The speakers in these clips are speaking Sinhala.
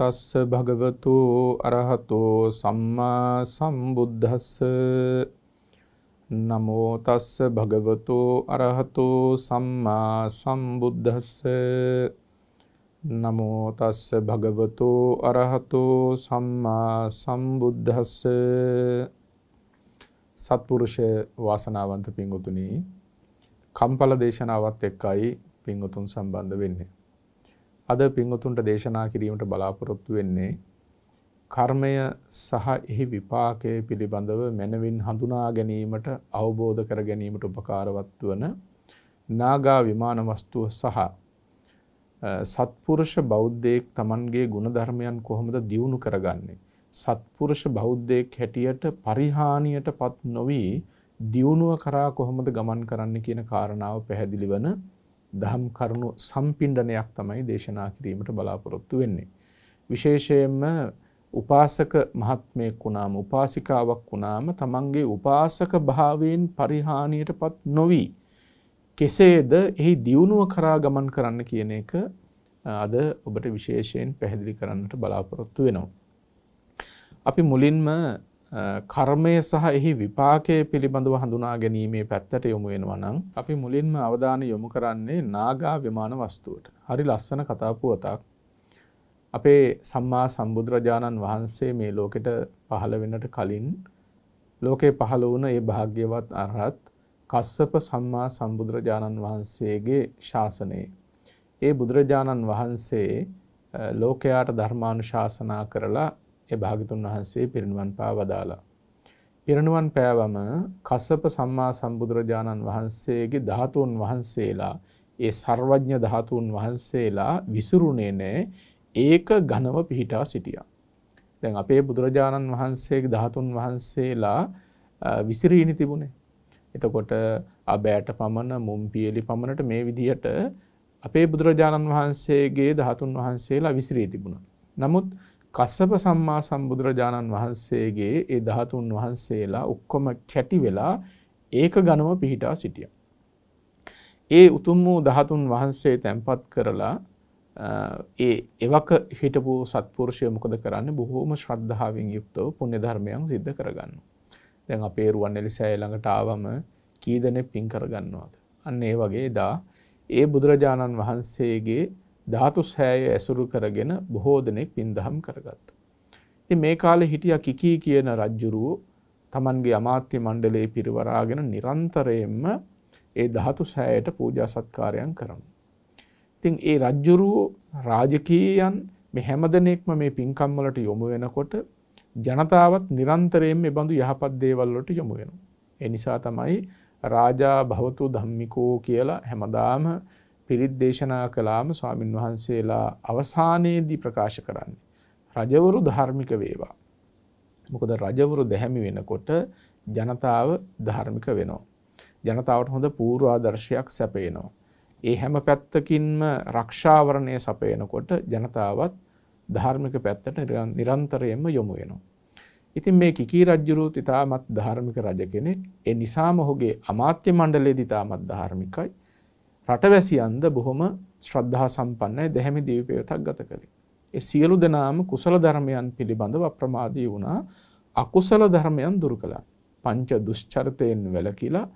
තස්ස භගවතු අරහතෝ සම්මා සම්බුද්දස්ස නමෝ තස්ස භගවතු අරහතෝ සම්මා සම්බුද්දස්ස නමෝ තස්ස භගවතු අරහතෝ සම්මා සම්බුද්දස්ස සත්පුරුෂ වාසනාවන්ත පිංගුතුනි කම්පල දේශනාවත් එක්කයි පිංගුතුන් සම්බන්ධ වෙන්නේ අද පින්වතුන්ට දේශනා කිරීමට බලාපොරොත්තු වෙන්නේ කර්මය සහ එහි විපාකය පිළිබඳව මැනවින් හඳුනා ගැනීමට අවබෝධ කර ගැනීමට උපකාරවත් වන නාගා විමාන වස්තුව සහ සත්පුරුෂ බෞද්ධයෙක් Tamanගේ ගුණධර්මයන් කොහොමද දියුණු කරගන්නේ සත්පුරුෂ බෞද්ධයෙක් හැටියට පරිහානියටපත් නොවි දියුණුව කරා කොහොමද ගමන් කරන්න කියන කාරණාව පැහැදිලි වන දහම් කරුණු සම්පින්ඩනයක් තමයි දේශනා කිරීමට බලාපොරොත්තු වෙන්නේ. විශේෂයෙන්ම උපාසක මහත්මයෙක් වුණාම උපාසිකාවක් වුණාම තමන්ගේ උපාසක භාවයෙන් පරිහානියට පත් නොවී. කෙසේද එහි දියුණුව කරා ගමන් කරන්න කියන එක අද ඔබට විශේෂයෙන් පැහැදිලි කරන්නට බලාපොරොත්තු වෙනවා. අපි මුලින්ම කර්මය සහ එහි විපාකය පිළිබඳව හඳුනා ගැනීමේ පැත්තට යොමු වෙනවනම් අපි මුලින්ම අවධානය යොමු කරන්නේ නාගා විමාන වස්තුවට. හරි ලස්සන කතාපුවතක්. අපේ සම්මා සම්බුදුරජාණන් වහන්සේ මේ ලෝකෙට පහළ වෙන්නට කලින් ලෝකේ පහළ වුණ ඒ භාග්‍යවත් අරහත් කස්සප සම්මා සම්බුදුරජාණන් වහන්සේගේ ශාසනයේ ඒ බුදුරජාණන් වහන්සේ ලෝකයාට ධර්මානුශාසනා කරලා ඒ භාගතුන් වහන්සේ පිරිණුවන් පා වදාලා. පිරිණුවන් පෑවම කසප සම්මා සම්බුදුරජාණන් වහන්සේගේ ධාතුන් වහන්සේලා ඒ සර්වඥ ධාතුන් වහන්සේලා විසුරුණේ නෑ ඒක ඝනව පිහිටා සිටියා. දැන් අපේ බුදුරජාණන් වහන්සේගේ ධාතුන් වහන්සේලා විසිරීනි තිබුණේ. එතකොට අබෑට පමණ මුම්පියලි පමණට මේ විදිහට අපේ බුදුරජාණන් වහන්සේගේ ධාතුන් වහන්සේලා විසිරී තිබුණා. නමුත් කස්සප සම්මා සම්බුදුරජාණන් වහන්සේගේ ඒ ධාතුන් වහන්සේලා ඔක්කොම කැටි වෙලා ඒක ගනම පිහිටා සිටිය. ඒ උතුම් වූ දහතුන් වහන්සේ තැන්පත් කරලා ඒ එවක හිටපු සත්පුරුෂය මොකද කරන්න බොහෝම ශ්‍රද්ධාවෙන් යුක්තව පුුණ්‍ය ධර්මයන් සිද්ධ කරගන්න. දැන් අපේ රුවන් එලිසෑ ළඟට ආවම කීදනෙ පින් කරගන්නවාද. අන්න ඒ වගේ දා ඒ බුදුරජාණන් වහන්සේගේ ධාතු සෑය ඇසුරු කරගෙන බොහෝ දෙනෙක් පින්දහම් කරගත්තා. ඉතින් මේ කාලේ හිටිය කිකී කියන රජුරුව තමන්ගේ අමාත්‍ය මණ්ඩලයේ පිරිවරාගෙන නිරන්තරයෙන්ම ඒ ධාතු සෑයට පූජා සත්කාරයන් කරනවා. ඉතින් ඒ රජුරුව රාජකීයයන් මේ හැමදෙනෙක්ම මේ පින්කම් වලට යොමු වෙනකොට ජනතාවත් නිරන්තරයෙන් මේ බඳු යහපත් දේවල් වලට යොමු වෙනවා. ඒ නිසා තමයි රාජා භවතු ධම්මිකෝ කියලා හැමදාම පිරිත් දේශනා කලාම ස්වාමින් වහන්සේලා අවසානයේදී ප්‍රකාශ කරන්නේ. රජවරු ධර්මික වේවා. මොකද රජවරු දැහැමි වෙනකොට ජනතාව ධර්මික වෙනවා. ජනතාවට හොඳ පූර්වාදර්ශයක් සැපේනවා. ඒ හැම පැත්තකින්ම රක්ෂාවරණය සපයනකොට ජනතාවත් ධාර්මික පැත්තට නිරන්තරයෙන්ම යොමු වෙනවා. ඉතින් මේ කිකී රජ්ජුරුත් ඉතාමත් ධාර්මික රජ කෙනෙක් ඒ නිසාම ඔහුගේ අමාත්‍ය මණ්ඩලයේදී ඉතාමත් ධාර්මිකයි. රටවැසියන්ද බොහොම ශ්‍රද්ධා සම්පන්නයි දැහැමි දීවපයතක් ගත කළි. ඒ සියලු දෙනාම කුසල ධර්මයන් පිළිබඳව අප්‍රමාදී වුණා අකුසල ධර්මයන් දුරු කළා. පංච දුෂ්චරිතයෙන් වැළකීලා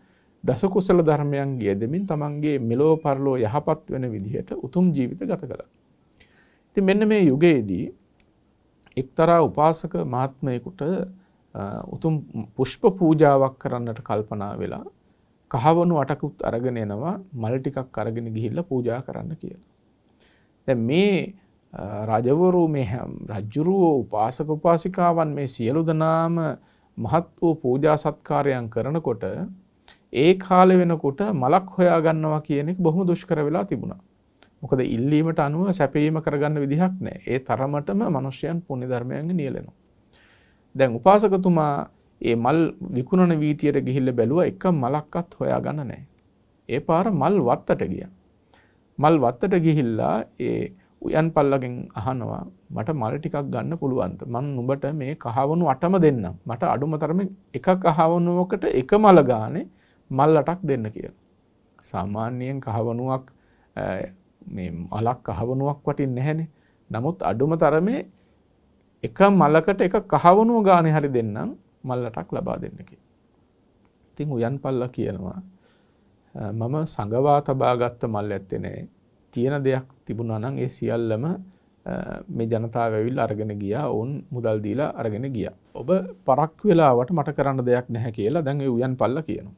දසකුසල ධර්මයන් ගියදමින් තමන්ගේ මෙලෝ පරලෝ යහපත් වෙන විදිහට උතුම් ජීවිත ගත කළා. ඉතින් මෙන්න මේ යුගයේදී එක්තරා උපාසක මහත්මයෙකුට උතුම් පුෂ්ප පූජාවක් කරන්නට කල්පනා වෙලා කහවනු අටකුත් අරගෙන යනවා මල් ටිකක් අරගෙන ගිහිල්ලා පූජා කරන්න කියලා. දැන් මේ රජවරු මේ රජ්ජුරුවෝ උපාසක උපාසිකාවන් මේ සියලු දෙනාම මහත් වූ පූජා සත්කාරයන් කරනකොට ඒ කාලෙ වෙනකොට මලක් හොයා ගන්නවා කියන එක බොහොම දුෂ්කර වෙලා තිබුණා. මොකද ඉල්ලීමට අනුව සැපීම කරගන්න විදිහක් නැහැ. ඒ තරමටම මිනිසයන් පුණ්‍ය ධර්මයන්ගේ නියැලෙනවා. දැන් උපාසකතුමා ඒ මල් විකුණන වීතියට ගිහිල්ලා බැලුවා එක මලක්වත් හොයාගන්න නැහැ. ඒ පාර මල් වත්තට ගියා. මල් වත්තට ගිහිල්ලා ඒ උයන් පල්ලගෙන් අහනවා මට මල් ටිකක් ගන්න පුළුවන්ද මං නුඹට මේ කහවණු අටම දෙන්නම් මට අඩුම තරමේ එක කහවණුවකට එක මල ගානේ මල් අටක් දෙන්න කියලා සාමාන්‍යයෙන් කහවණුවක් මේ මලක් කහවණුවක් වටින්නේ නැහනේ නමුත් අඩුම තරමේ එක මලකට එක කහවණුව ගානේ හරි දෙන්නම් මල්ලටක් ලබා දෙන්නකි. ඉතිං උයන් පල්ල කියනවා මම සඟවා තබා ගත්ත මල් ඇත්තෙනේ තියෙන දෙයක් තිබුණනං ඒ සියල්ලම මේ ජනතා වැවිල් අරගෙන ගියා ඔවුන් මුදල් දීලා අරගෙන ගිය. ඔබ පරක් වෙලාවට මට කරන්න දෙයක් නැහැ කියලා දැන් උයන් පල්ල කියනු.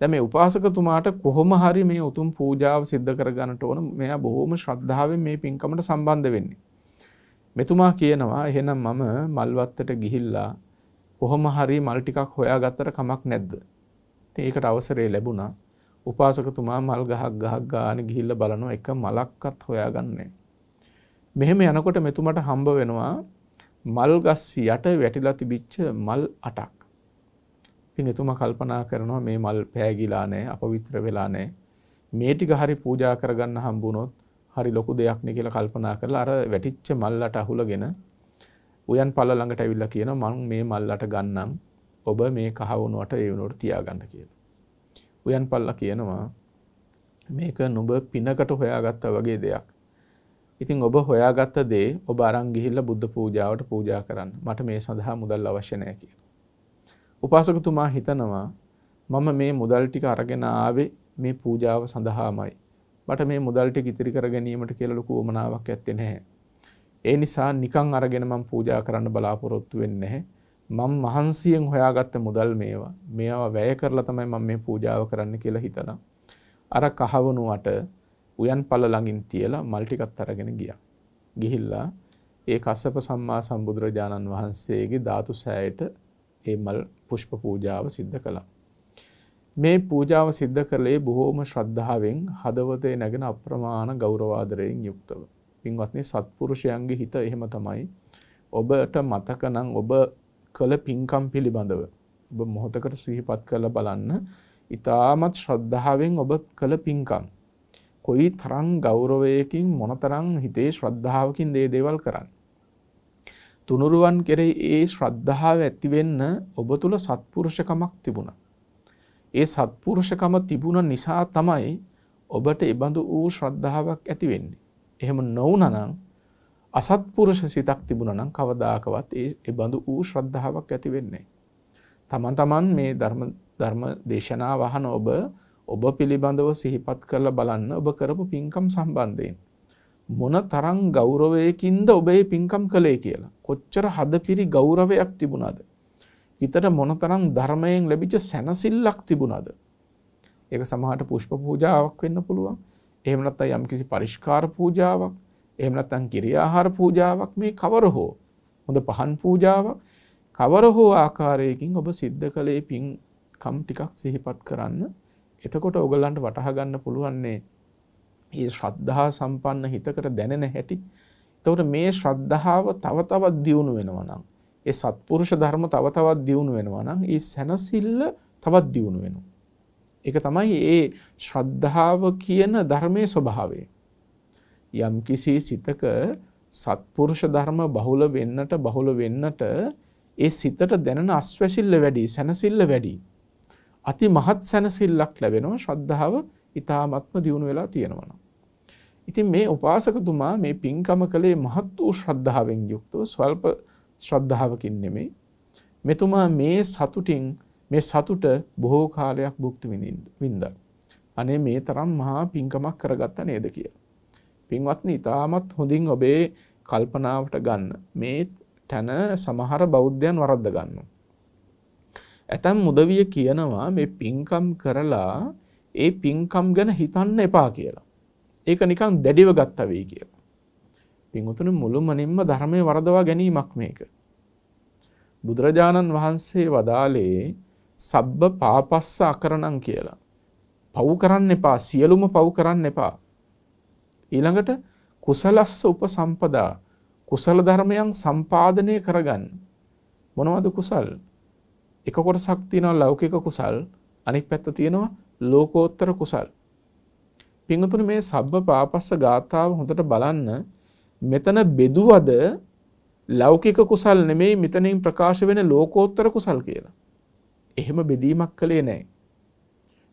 දැ මේ උපාසකතුමාට කොහොම හරි මේ උතුම් පූජාව සිද්ධ කරගන්නට ඕන මෙයා බොහෝම ශ්‍රද්ධාවෙන් මේ පින්කමට සම්බන්ධ වෙන්නේ. මෙතුමා කියනවා එහෙනම් මම මල්වත්තට ගිහිල්ලා කොහොම හරි මල් ටිකක් හොයා ගත්තට කමක් නැද්ද? ඉතින් ඒකට අවසරය ලැබුණා. උපාසකතුමා මල් ගහක් ගහක් ගාන ගිහිල්ලා බලනවා එක මලක්වත් හොයාගන්නේ මෙහෙම යනකොට මෙතුමට හම්බ වෙනවා මල් ගස් යට වැටිලා තිබිච්ච මල් අටක්. ඉතින් එතුමා කල්පනා කරනවා මේ මල් පෑගිලා නැහැ, අපවිත්‍ර වෙලා නැහැ. මේ ටික හරි පූජා කරගන්න හම්බුනොත් හරි ලොකු දෙයක් නේ කියලා කල්පනා කරලා අර වැටිච්ච මල් අට අහුලගෙන උයන් පල්ල ළඟට ඇවිල්ලා කියන මං මේ මල්ලට ගන්නම් ඔබ මේ කහවුණුවට ඒ වුණුවට තියාගන්න කියලා. උයන් පල්ල කියනවා මේක නුඹ පිනකට හොයාගත්තා වගේ දෙයක්. ඉතින් ඔබ හොයාගත්ත දේ ඔබ අරන් ගිහිල්ලා බුද්ධ පූජාවට පූජා කරන්න. මට මේ සඳහා මුදල් අවශ්‍ය නැහැ කියලා. උපාසකතුමා හිතනවා මම මේ මුදල් ටික අරගෙන ආවේ මේ පූජාව සඳහාමයි. මට මේ මුදල් ටික ඉතිරි කර ගැනීමට කියලා ලොකු උවමනාවක් ඇත්තේ නැහැ. ඒ නිසා නිකං අරගෙන මම පූජා කරන්න බලාපොරොත්තු වෙන්නේ නැහැ. මම මහන්සියෙන් හොයාගත්ත මුදල් මේවා. මේවා වැය කරලා තමයි මම මේ පූජාව කරන්න කියලා හිතලා අර කහවණුවට උයන්පල ළඟින් තියලා මල් ටිකක් අරගෙන ගියා. ගිහිල්ලා ඒ කස්සප සම්මා සම්බුදුරජාණන් වහන්සේගේ ධාතු සෑයට ඒ මල් පුෂ්ප පූජාව සිද්ධ කළා. මේ පූජාව සිද්ධ කළේ බොහෝම ශ්‍රද්ධාවෙන් හදවතේ නැගෙන අප්‍රමාණ ගෞරවාදරයෙන් යුක්තව. පින්වත්නි සත්පුරුෂයන්ගේ හිත එහෙම තමයි. ඔබට මතක නම් ඔබ කළ පින්කම් පිළිබඳව ඔබ මොහොතකට සිහිපත් කරලා බලන්න. ඊටමත් ශ්‍රද්ධාවෙන් ඔබ කළ පින්කම් කොයි තරම් ගෞරවයකින් මොනතරම් හිතේ ශ්‍රද්ධාවකින් දේ දේවල් කරන්නේ. තුනුරුවන් කෙරෙහි ඒ ශ්‍රද්ධාව ඇති වෙන්න ඔබ තුල සත්පුරුෂකමක් තිබුණා. ඒ සත්පුරුෂකම තිබුණ නිසා තමයි ඔබට ඒබඳු වූ ශ්‍රද්ධාවක් ඇති වෙන්නේ. එහෙම නොවනනං අසත්පුරුෂ සිතක් තිබුණනම් කවදාකවත් ඒ බඳු වූ ශ්‍රද්ධාවක් ඇති වෙන්නේ. තමන් තමන් මේ ධර්ම දේශනා වහන ඔබ ඔබ පිළිබඳව සිහිපත් කරලා බලන්න ඔබ කරපු පින්කම් සම්බන්ධයෙන්. මොන තරං ගෞරවයකින්ද ඔබේ පින්කම් කළේ කියලා. කොච්චර හදපිරි ගෞරවයක් තිබුණාද. හිතට මොනතරං ධර්මයෙන් ලැබිච්ච සැනසිල්ලක් තිබුණාද. ඒක සමහට පුෂ්ප පූජාවක් වෙන්න පුළුවන් එහෙම නැත්නම් යම්කිසි පරිස්කාර පූජාවක්, එහෙම නැත්නම් කිරියාහාර පූජාවක් මේ කවර හෝ හොඳ පහන් පූජාවක් කවර හෝ ආකාරයකින් ඔබ සිද්ධ කළේ පින් කම් ටිකක් සිහිපත් කරන්න. එතකොට ඔයගලන්ට වටහා ගන්න පුළුවන්නේ මේ ශ්‍රද්ධා සම්පන්න හිතකට දැනෙන හැටි. එතකොට මේ ශ්‍රද්ධාව තව තවත් දියුණු වෙනවා නම් ඒ සත්පුරුෂ ධර්ම තව තවත් දියුණු වෙනවා නම් ඒ සැනසෙල්ල තවත් දියුණු වෙනවා. එක තමයි ඒ ශ්‍රද්ධාව කියන ධර්මය ස්වභාවේ. යම් කිසි සිතක සත්පුරුෂ ධර්ම බහුල වෙන්නට බහුල වෙන්නට ඒ සිතට දැනෙන අස්වැසිල්ල වැඩි සැනසිල්ල වැඩි. අති මහත් සැනසිල්ලක් ලැබෙනවා ශ්‍රද්ධාව ඉතාමත්ම දියුණු වෙලා තියෙනවන. ඉතින් මේ උපාසකතුමා මේ පින්කම කළේ මහත් වූ ශ්‍රද්ධාවෙන් යුක්තව ස්වල්ප ශ්‍රද්ධාවකින් නෙමෙයි. මෙතුමා මේ සතුටින් මේ සතුට බොහෝ කාලයක් භුක්ති විඳ. අනේ මේ තරම් මහා පින්කමක් කරගත්ත නේද කිය. පින්වත්න ඉතාමත් හොඳින් ඔබේ කල්පනාවට ගන්න. මේ තැන සමහර බෞද්ධයන් වරද්ද ගන්න. ඇතැම් මුදවිය කියනවා මේ පින්කම් කරලා ඒ පින්කම් ගැන හිතන්න එපා කියලා. ඒක නිකං දැඩිව ගත්ත වෙයි කියලා. පින්වතුන මුළුමනින්ම ධර්මය වරදවා ගැනීමක් මේක. බුදුරජාණන් වහන්සේ වදාලේ සබ්බ පාපස්ස අකරණං කියලා. පව් කරන්න එපා සියලුම පව් කරන්න එපා. ඊළඟට කුසලස්ස උප සම්පදා කුසල ධර්මයන් සම්පාදනය කරගන්න. මොනවද කුසල්? එක කොටසක් තියෙනවා ලෞකික කුසල් අනික් පැත්ත තියෙනවා ලෝකෝත්තර කුසල්. පිංගතුනි මේ සබ්බ පාපස්ස ගාථාව හොඳට බලන්න මෙතන බෙදුවද ලෞකික කුසල් නෙමෙයි මෙතනින් ප්‍රකාශ වෙන ලෝකෝත්තර කුසල් කියලා. එහෙම බෙදීමක් කළේ නෑ.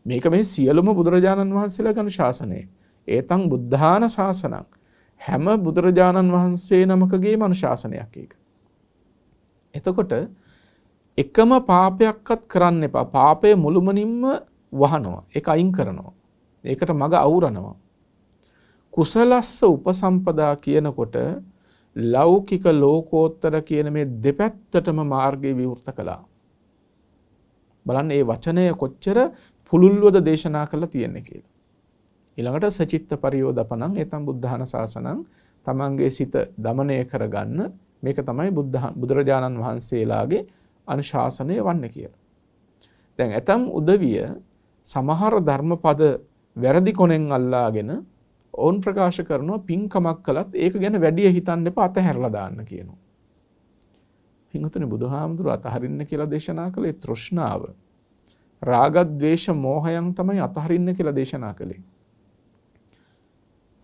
මේක මේ සියලුම බුදුරජාණන් වහන්සේලා ගණ ශාසනය. ඒතං බුද්ධාන ශාසනං හැම බුදුරජාණන් වහන්සේ නමකගේ මනුශාසනයක් ඒක. එතකොට එකම පාපයක්වත් කරන්න එපා. පාපය මුළුමනින්ම වහනවා. ඒක අයින් කරනවා. ඒකට මග අවුරනවා. කුසලස්ස උපසම්පදා කියනකොට ලෞකික ලෝකෝත්තර කියන මේ දෙපැත්තටම මාර්ගය විවෘත කළා. බලන්න ඒ වචනය කොච්චර පුළුල්වද දේශනා කරලා තියෙන්නේ කියලා. ඊළඟට සචිත්ත පරියෝදපණං එතම් බුද්ධාන ශාසනං තමන්ගේ සිත দমনය කරගන්න මේක තමයි බුදුරජාණන් වහන්සේලාගේ අනුශාසනය වන්න කියලා. දැන් ඇතම් උදවිය සමහර ධර්මපද වැරදි කොනෙන් අල්ලාගෙන ඔවුන් ප්‍රකාශ කරනවා පින්කමක් කළත් ඒක ගැන වැඩිය හිතන්න එපා අතහැරලා දාන්න කියනවා. පින්වතුනි බුදුහාමුදුර අතහරින්න කියලා දේශනා කළේ තෘෂ්ණාව. රාගද්වේෂ මෝහයන් තමයි අතහරින්න කියලා දේශනා කළේ.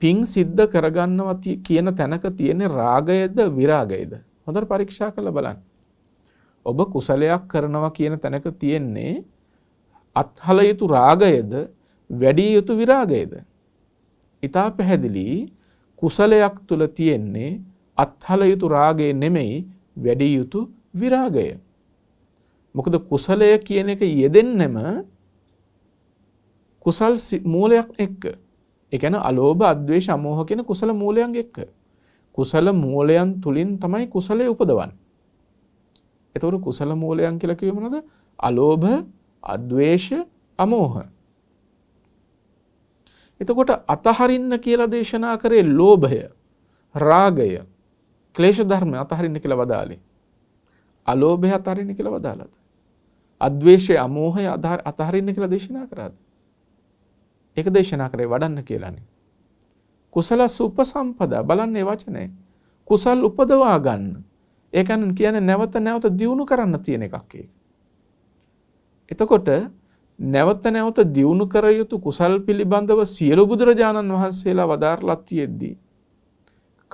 පින් සිද්ධ කරගන්නවා කියන තැනක තියෙන රාගයද විරාගයද හොඳට පරීක්ෂා කරලා බලන්න. ඔබ කුසලයක් කරනවා කියන තැනක තියෙන්නේ අත්හල යුතු රාගයද වැඩිය යුතු විරාගයද. ඉතා පැහැදිලි කුසලයක් තුළ තියෙන්නේ අත්හල යුතු රාගය නෙමෙයි වැඩි යුතු විරාගය. මොකද කුසලය කියන එක යෙදෙන්නෙම කුසල් මූලයක් එක්ක. එකන අලෝභ අද්වේ සමෝහ කියෙන කුසල මූලයන් එක්ක. කුසල මූලයන් තුළින් තමයි කුසලය උපදවන්. එතවරු කුසල මූලයන් කියලකිවමනද අලෝභ අද්වේශ අමෝහ. එතකොට අතහරින්න කියලා දේශනා කරේ ලෝභය රාගය ක්ලේශ ධර්ම අතහරින්න කියලා වදාලේ. අලෝභය අතහරින්න කියලා වදාලාද? අද්වේෂය අමෝහය අතහරින්න කියලා දේශනා කරාද? ඒක දේශනා කරේ වඩන්න කියලානේ. කුසල සුපසම්පදා බලන්නේ වචනේ. කුසල් උපදවා ගන්න. ඒකනම් කියන්නේ නැවත නැවත දියුණු කරන්න තියෙන එකක් ඒක. එතකොට නැවත නැවත දියුණු කර යුතු කුසල් පිළිබඳව සියලු බුදුරජාණන් වහන්සේලා වදාරලා තියෙද්දී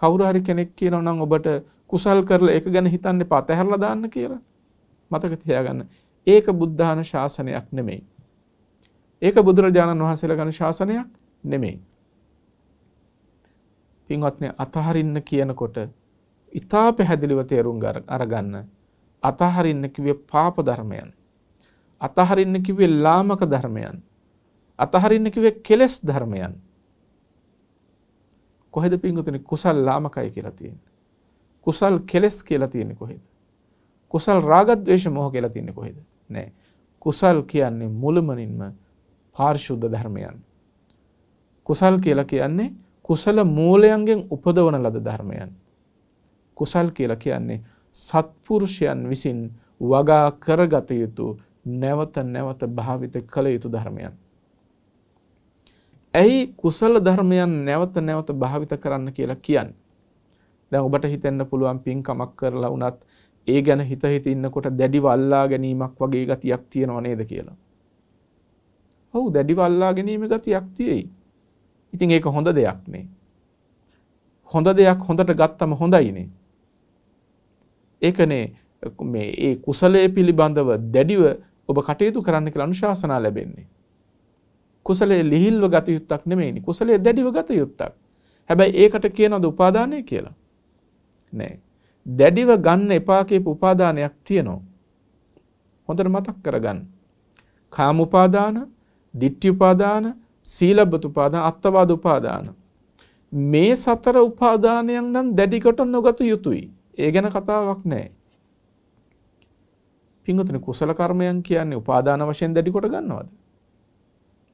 කවුරු හරි කෙනෙක් කියනවා නම් ඔබට කුසල් කරලා ඒක ගැන හිතන්න එපා. තැහැරලා දාන්න කියලා. මතක තියාගන්න. ඒක බුද්ධාන ශාසනයක් නෙමෙයි. ඒක බුදුරජාණන් වහන්සේලා ගන්න ශාසනයක් නෙමෙයි. පින්වත්නි අතහරින්න කියනකොට ඊතා පැහැදිලිව තේරුම් අරගන්න අතහරින්න කිව්වේ පාප ධර්මයන්. අතහරින්න කිව්වේ ලාමක ධර්මයන්. අතහරින්න කිව්වේ කෙලෙස් ධර්මයන්. කොහෙද පින්ගතුනි කුසල් ලාමකයි කියලා තියෙන්නේ. කුසල් කෙලෙස් කියලා තියෙන්නේ කොහෙද? කුසල් රාගද්වේෂ මොහ කියලා තියෙන්නේ කොහෙද? නෑ. කුසල් කියන්නේ මුලමනින්ම පාරිශුද්ධ ධර්මයන්. කුසල් කියලා කියන්නේ කුසල මූලයන්ගෙන් උපදවන ලද ධර්මයන්. කුසල් කියලා කියන්නේ සත්පුරුෂයන් විසින් වගා කරගත යුතු නැවත නැවත භාවිත කළ යුතු ධර්මයන්. ඇයි කුසල ධර්මයන් නැවත නැවත භාවිත කරන්න කියලා කියන්නේ? දැන් ඔබට හිතෙන්න පුළුවන් පින්කමක් කරලා වුණත් ඒ ගැන හිත හිත ඉන්නකොට දැඩිව අල්ලා ගැනීමක් වගේ ගතියක් තියෙනව නේද කියලා. ඔව් දැඩිව අල්ලා ගැනීම ගතියක් තියෙයි. ඉතින් ඒක හොඳ දෙයක් නේ. හොඳ දෙයක් හොඳට ගත්තම හොඳයිනේ. ඒකනේ මේ ඒ කුසලයේ පිළිබඳව දැඩිව ඔබ කටයුතු කරන්න කියලා අනුශාසනා ලැබෙන්නේ. කුසලේ ලිහිල්ව ගතයුත්තක් නෙමෙයිනි කුසලේ දැඩිව ගතයුත්තක් හැබැයි ඒකට කියනද උපාදානය කියලා නෑ දැඩිව ගන්න එපා කියපු උපාදානයක් තියෙනවා හොඳට මතක් කරගන්න කාම උපාදාන දිට්ඨි උපාදාන සීලබ්බත උපාදාන අත්තවාද උපාදාන මේ සතර උපාදානයන් නම් දැඩිකට නොගත යුතුයි ඒ ගැන කතාවක් නෑ පින්වතුනි කුසල කර්මයන් කියන්නේ උපාදාන වශයෙන් දැඩිකොට ගන්නවද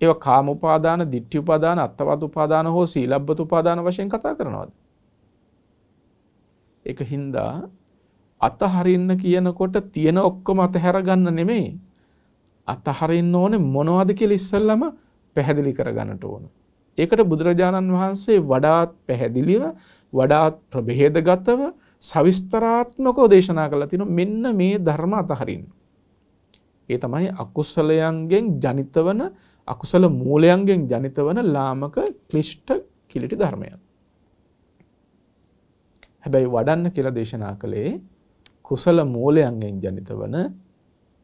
ඒව කාමපාදාන දිට්ටි උපාදාන අත්තවත් උපාදාන හෝ සීලබ්බත උපාදාන වශයෙන් කතා කරනවාද. එක හින්දා අතහරින්න කියනකොට තියෙන ඔක්කොම අතහැරගන්න නෙමෙයි. අතහරින්න ඕනේ මොනවද කියලා ඉස්සෙල්ලම පැහැදිලි කරගන්නට ඕන. ඒකට බුදුරජාණන් වහන්සේ වඩාත් පැහැදිලිව වඩාත් ප්‍රභේදගතව සවිස්තරාත්මකව දේශනා කළා තිනු මෙන්න මේ ධර්ම අතහරින්න. ඒ තමයි අකුසලයන්ගෙන් ජනිත වන අකුසල මූලයන්ගෙන් ජනිත වන ලාමක ක්ලිෂ්ට කිලිටි ධර්මයන්. හැබැයි වඩන්න කියලා දේශනා කළේ කුසල මූලයන්ගෙන් ජනිත වන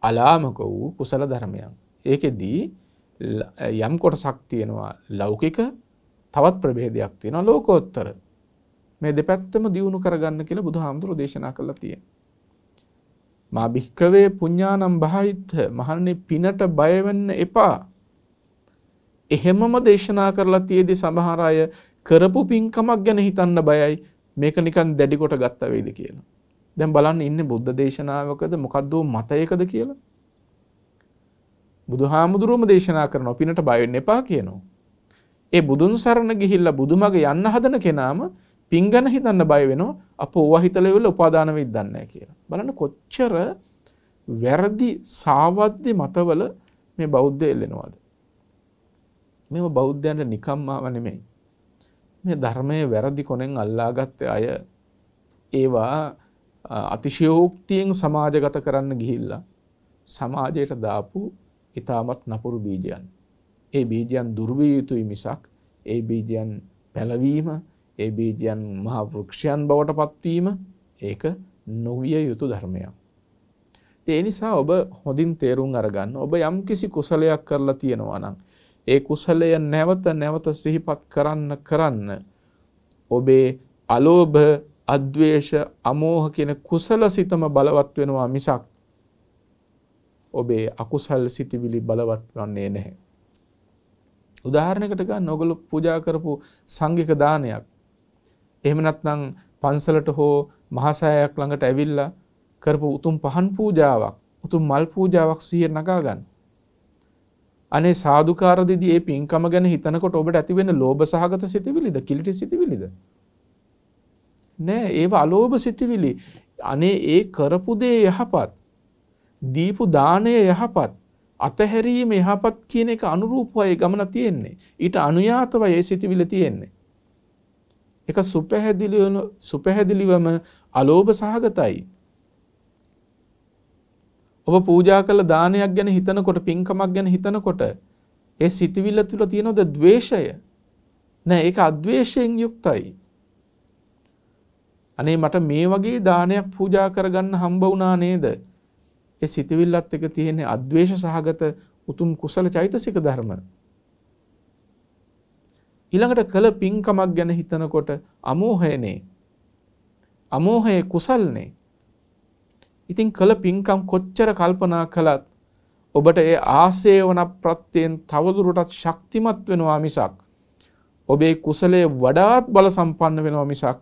අලාමක වූ කුසල ධර්මයන්. ඒකෙදී යම් කොටසක් තියෙනවා ලෞකික තවත් ප්‍රභේදයක් තියෙනවා ලෝකෝත්තර. මේ දෙපැත්තම දියුණු කරගන්න කියලා බුදුහාමුදුරු දේශනා කළා තියෙන. මා භික්කවේ පුඤ්ඤානම් බහිත්ත මහන්නේ පිනට බය වෙන්න එපා. එහෙමම දේශනා කරලා තියෙදි සමහර අය කරපු පින්කමක් ගැන හිතන්න බයයි මේක නිකන් දැඩි කොට ගත්ත වේද කියලා. දැන් බලන්න ඉන්නේ බුද්ධ දේශනාවකද මොකද්ද මතයකද කියලා. බුදුහාමුදුරුවම දේශනා කරනවා පිනට බය වෙන්න එපා කියනවා. ඒ බුදුන් සරණ ගිහිල්ලා බුදුමග යන්න හදන කෙනාම පින් ගැන හිතන්න බය වෙනවා අපෝ ඕවා හිතලා ඉවල උපාදාන වෙයිද දන්නේ කියලා. බලන්න කොච්චර වැරදි සාවද්දි මතවල මේ බෞද්ධය එල්ලෙනවාද. මෙම බෞද්ධයන්ට නිකම්මාව නෙමෙයි. මේ ධර්මය වැරදි කොනෙන් අල්ලාගත්ත අය ඒවා අතිශයෝක්තියෙන් සමාජගත කරන්න ගිහිල්ලා සමාජයට දාපු ඉතාමත් නපුරු බීජයන්. ඒ බීජයන් දුර්විය යුතුයි මිසක් ඒ බීජයන් පැලවීම ඒ බීජයන් මහා වෘක්ෂයන් බවට පත්වීම ඒක නොවිය යුතු ධර්මයක්. ඒ නිසා ඔබ හොඳින් තේරුම් අරගන්න ඔබ යම් කිසි කුසලයක් කරලා තියෙනවා නම් ඒ කුසලය නැවත නැවත සිහිපත් කරන්න කරන්න ඔබේ අලෝභ අද්වේෂ අමෝහ කියන කුසල සිතම බලවත් වෙනවා මිසක් ඔබේ අකුසල් සිතිවිලි බලවත් වන්නේ නැහැ. උදාහරණයකට ගන්න ඔගොල්ලෝ පූජා කරපු සංඝික දානයක් එහෙම නැත්නම් පන්සලට හෝ මහසෑයක් ළඟට ඇවිල්ලා කරපු උතුම් පහන් පූජාවක් උතුම් මල් පූජාවක් සිහිය නගා ගන්න. අනේ සාධකාර දෙදී ඒ පින්කම ගැන හිතනකොට ඔබට ඇතිවෙන ලෝභ සහගත සිතිවිලිද කිලිටි සිතිවිලිද නෑ ඒව අලෝභ සිතිවිලි අනේ ඒ කරපු දේ යහපත් දීපු දාණය යහපත් අතහැරීම යහපත් කියන එක අනුරූපවයි ගමන තියෙන්නේ ඊට අනුයාතවයි ඒ සිතිවිලි තියෙන්නේ ඒක සුපැහැදිලිවම අලෝභ සහගතයි ඔබ පූජා කළ දානයක් ගැන හිතනකොට පින්කමක් ගැන හිතනකොට ඒ සිතවිල්ල තුළ තියෙනවද ද්වේෂය නෑ ඒක අද්වේෂයෙන් යුක්තයි අනේ මට මේ වගේ දානයක් පූජා කරගන්න හම්බ වුණා නේද ඒ සිතවිල්ලත් එක තියෙන අද්වේෂ සහගත උතුම් කුසල චෛතසික ධර්ම ඊළඟට කළ පින්කමක් ගැන හිතනකොට අමෝහයනේ අමෝහයේ කුසල්නේ ඉතින් කළ පින්කම් කොච්චර කල්පනා කළත් ඔබට ඒ ආසේවන ප්‍රත්‍යයෙන් තවදුරටත් ශක්තිමත් වෙනවා මිසක් ඔබේ කුසලයේ වඩාත් බල සම්පන්න වෙනවා මිසක්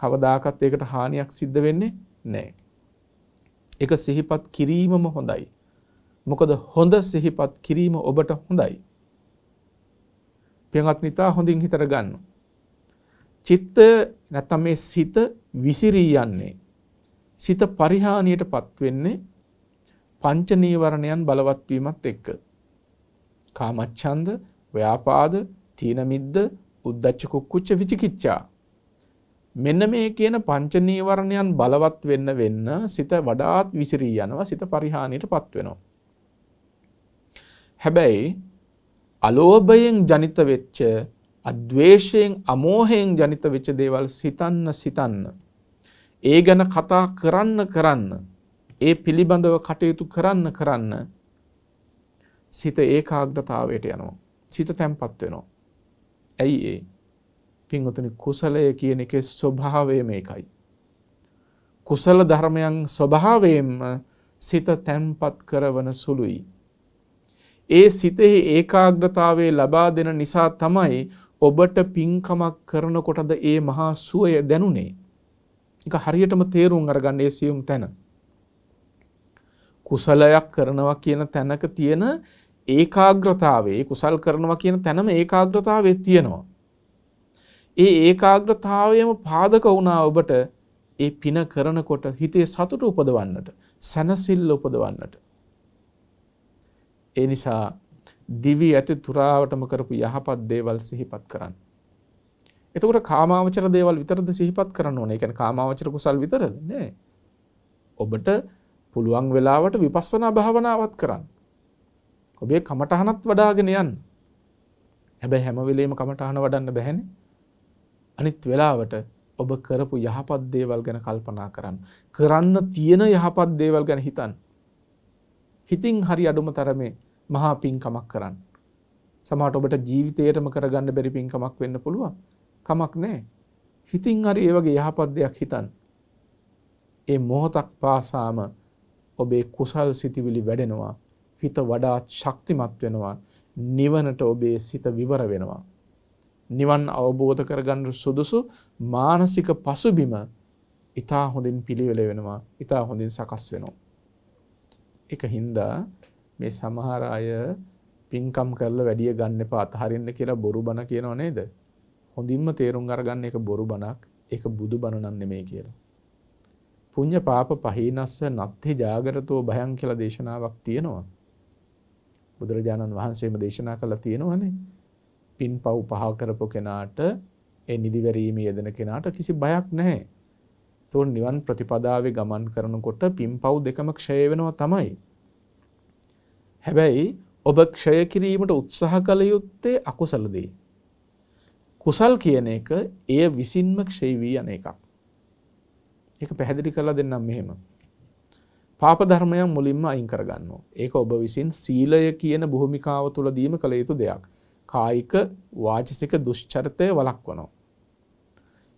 කවදාකත් ඒකට හානියක් සිද්ධ වෙන්නේ නැහැ. ඒක සිහිපත් කිරීමම හොඳයි. මොකද හොඳ සිහිපත් කිරීම ඔබට හොඳයි. පියගත් නිතා හොඳින් හිතර ගන්න. චිත්ත නැත්තම් මේ සිත විසිරී යන්නේ සිත පරිහානියටපත් වෙන්නේ පංච නීවරණයන් බලවත් වීමත් එක්ක. කාමච්ඡන්ද, ව්‍යාපාද, තීන මිද්ද, උද්ධච්ච කුක්කුච්ච විචිකිච්ඡා. මෙන්න මේ කියන පංච නීවරණයන් බලවත් වෙන්න වෙන්න සිත වඩාත් විසිරී යනවා, සිත පරිහානියටපත් වෙනවා. හැබැයි අලෝභයෙන් ජනිත වෙච්ච, අද්වේෂයෙන්, අමෝහයෙන් ජනිත වෙච්ච දේවල් සිතන්න සිතන්න ඒ ගැන කතා කරන්න කරන්න ඒ පිළිබඳව කටයුතු කරන්න කරන්න සිත ඒකාග්‍රතාවයට යනවා. සිත තැම්පත් වෙනවා. ඇයි ඒ? පින්වතුනි කුසලය කියන එකේ ස්වභාවය මේකයි. කුසල ධර්මයන් ස්වභාවයෙන්ම සිත තැම්පත් කරවන සුළුයි. ඒ සිතෙහි ඒකාග්‍රතාවේ ලබා දෙන නිසා තමයි ඔබට පින්කමක් කරනකොටද ඒ මහා සුවය දැනුනේ. එක හරියටම තේරුම් අරගන්න ඒ සියුම් තැන. කුසලයක් කරනවා කියන තැනක තියෙන ඒකාග්‍රතාවේ කුසල් කරනවා කියන තැනම ඒකාග්‍රතාවේ තියෙනවා. ඒ ඒකාග්‍රතාවයම පාදක වුණා ඔබට ඒ පින කරනකොට හිතේ සතුට උපදවන්නට සැනසිල්ල උපදවන්නට. ඒ නිසා දිවි ඇති තුරාවටම කරපු යහපත් දේවල් සිහිපත් කරන්න. එතකොට කාමාවචර දේවල් විතරද සිහිපත් කරන්න ඕනේ. ඒ කියන්නේ කාමාවචර කුසල් විතරද? නෑ. ඔබට පුළුවන් වෙලාවට විපස්සනා භාවනාවත් කරන්න. ඔබේ කමටහනත් වඩාගෙන යන්න. හැබැයි හැම වෙලේම කමටහන වඩන්න බැහැනේ. අනිත් වෙලාවට ඔබ කරපු යහපත් දේවල් ගැන කල්පනා කරන්න. කරන්න තියෙන යහපත් දේවල් ගැන හිතන්න. හිතින් හරි අඩුම තරමේ මහා පින්කමක් කරන්න. සමහරට ඔබට ජීවිතේටම කරගන්න බැරි පින්කමක් වෙන්න පුළුවන්. කමක් නැහැ. හිතින් හරි ඒ වගේ යහපත් දෙයක් හිතන්න. ඒ මොහොතක් පාසාම ඔබේ කුසල් සිතිවිලි වැඩෙනවා. හිත වඩාත් ශක්තිමත් වෙනවා. නිවනට ඔබේ සිත විවර වෙනවා. නිවන් අවබෝධ කරගන්න සුදුසු මානසික පසුබිම ඉතා හොඳින් පිළිවෙල වෙනවා. ඉතා හොඳින් සකස් වෙනවා. එක හින්දා මේ සමහර අය පින්කම් කරලා වැඩිය ගන්න එපා අතහරින්න කියලා බොරු බණ කියනව නේද? හොඳින්ම තේරුම් අරගන්න එක බොරු බණක් ඒක බුදු බණනන් නෙමෙයි කියලා. පුඤ්ඤ පාප පහීනස්ස නත්ථි ජාගරතෝ භයං කියලා දේශනාවක් තියෙනවා. බුදුරජාණන් වහන්සේම දේශනා කළා තියෙනවනේ. පින්පව් පහ කරපු කෙනාට ඒ නිදිවැරීමේ යෙදෙන කෙනාට කිසි බයක් නැහැ. ඒතකොට නිවන් ප්‍රතිපදාවේ ගමන් කරනකොට පින්පව් දෙකම ක්ෂය වෙනවා තමයි. හැබැයි ඔබ ක්ෂය කිරීමට උත්සාහ කළ යුත්තේ අකුසල දේ. කුසල් කියන එක එය විසින්ම ක්ෂය වී යන එකක්. ඒක පැහැදිලි කරලා දෙන්නම් මෙහෙම. පාප ධර්මයන් මුලින්ම අයින් කරගන්නවා. ඒක ඔබ විසින් සීලය කියන භූමිකාව තුල දීම කළ යුතු දෙයක්. කායික වාචසික දුෂ්චරිතය වළක්වනවා.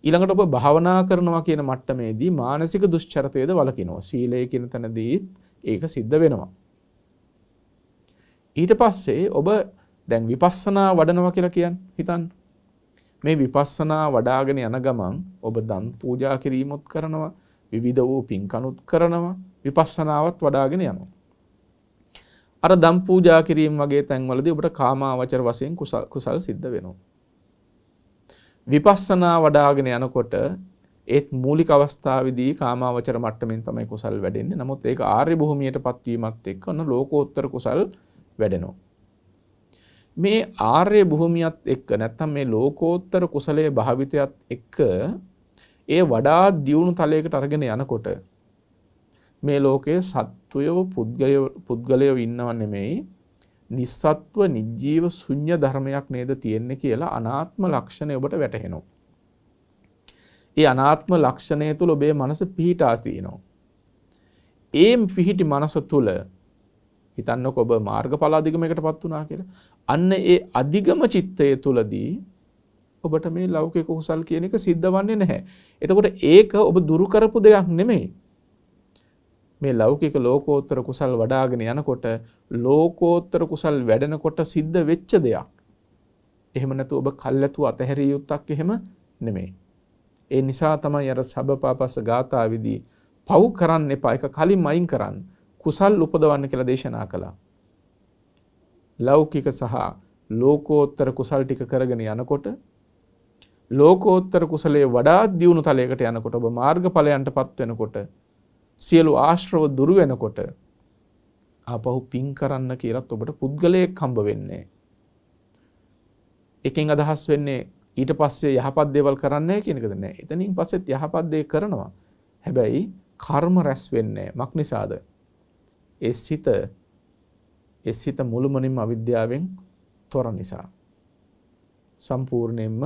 ඊළඟට ඔබ භාවනා කරනවා කියන මට්ටමේදී මානසික දුෂ්චරිතයද වළකිනවා. සීලය කියන තැනදී ඒක සිද්ධ වෙනවා. ඊට පස්සේ ඔබ දැන් විපස්සනා වඩනවා කියලා කියන් හිතන්න. මේ විපස්සනා වඩාගෙන යන ගමන් ඔබ දන් පූජා කිරීමත් කරනවා විවිධ වූ පින්කනුත් කරනවා විපස්සනාවත් වඩාගෙන යනවා. අර දම් පූජා කිරීම වගේ තැන්වලදී ඔබට කාමාවචර වශයෙන් කුසල් සිද්ධ වෙනවා. විපස්සනා වඩාගෙන යනකොට ඒත් මූලික අවස්ථාවේදී කාමාවචර මට්ටමින් තමයි කුසල් වැඩෙන්නේ. නමුත් ඒක ආර්ය භූමියට පත්වීමත් එක්ක ඔන්න ලෝකෝත්තර කුසල් වැඩෙනවා. මේ ආර්ය භූමියත් එක්ක නැත්තම් මේ ලෝකෝත්තර කුසලයේ භාවිතයත් එක්ක ඒ වඩා දියුණු තලයකට අරගෙන යනකොට මේ ලෝකයේ සත්වයව පුද්ගලයව ඉන්නව නෙමෙයි නිස්සත්ව නිජීව ශුන්‍ය ධර්මයක් නේද තියෙන්නේ කියලා අනාත්ම ලක්ෂණය ඔබට වැටහෙනවා. ඒ අනාත්ම ලක්ෂණය තුල ඔබේ මනස පිහිටා සිටිනවා. ඒ පිහිටි මනස තුල හිතන්නක ඔබ මාර්ගඵල අධිගමයකටපත් වුණා කියලා. අන්න ඒ අධිගම චිත්තය තුලදී ඔබට මේ ලෞකික කුසල් කියන එක සිද්ධ වෙන්නේ නැහැ. එතකොට ඒක ඔබ දුරු කරපු දෙයක් නෙමෙයි. මේ ලෞකික ලෝකෝත්තර කුසල් වඩාගෙන යනකොට ලෝකෝත්තර කුසල් වැඩෙනකොට සිද්ධ වෙච්ච දෙයක්. එහෙම නැතු ඔබ කල්ැතු අතහැරිය යුත්තක් එහෙම නෙමෙයි. ඒ නිසා තමයි අර සබපාපස ගාථාවේදී පව් කරන්න එපා. ඒක කලින් මයින් කරන්න. කුසල් උපදවන්න කියලා දේශනා කළා. ලෞකික සහ ලෝකෝත්තර කුසල් ටික කරගෙන යනකොට ලෝකෝත්තර කුසලයේ වඩා දියුණු තලයකට යනකොට ඔබ මාර්ගඵලයන්ට පත් වෙනකොට සියලු ආශ්‍රව දුරු වෙනකොට ආපහු පින් කරන්න කියලත් ඔබට පුද්ගලයෙක් හම්බ වෙන්නේ. එකෙන් අදහස් වෙන්නේ ඊට පස්සේ යහපත් දේවල් කරන්නේ කියන එකද නෑ. එතනින් පස්සෙත් යහපත් දේ කරනවා. හැබැයි කර්ම රැස් වෙන්නේ මක් නිසාද? ඒ සිත ඒ සිත මුළුමනින්ම අවිද්‍යාවෙන් තොර නිසා සම්පූර්ණයෙන්ම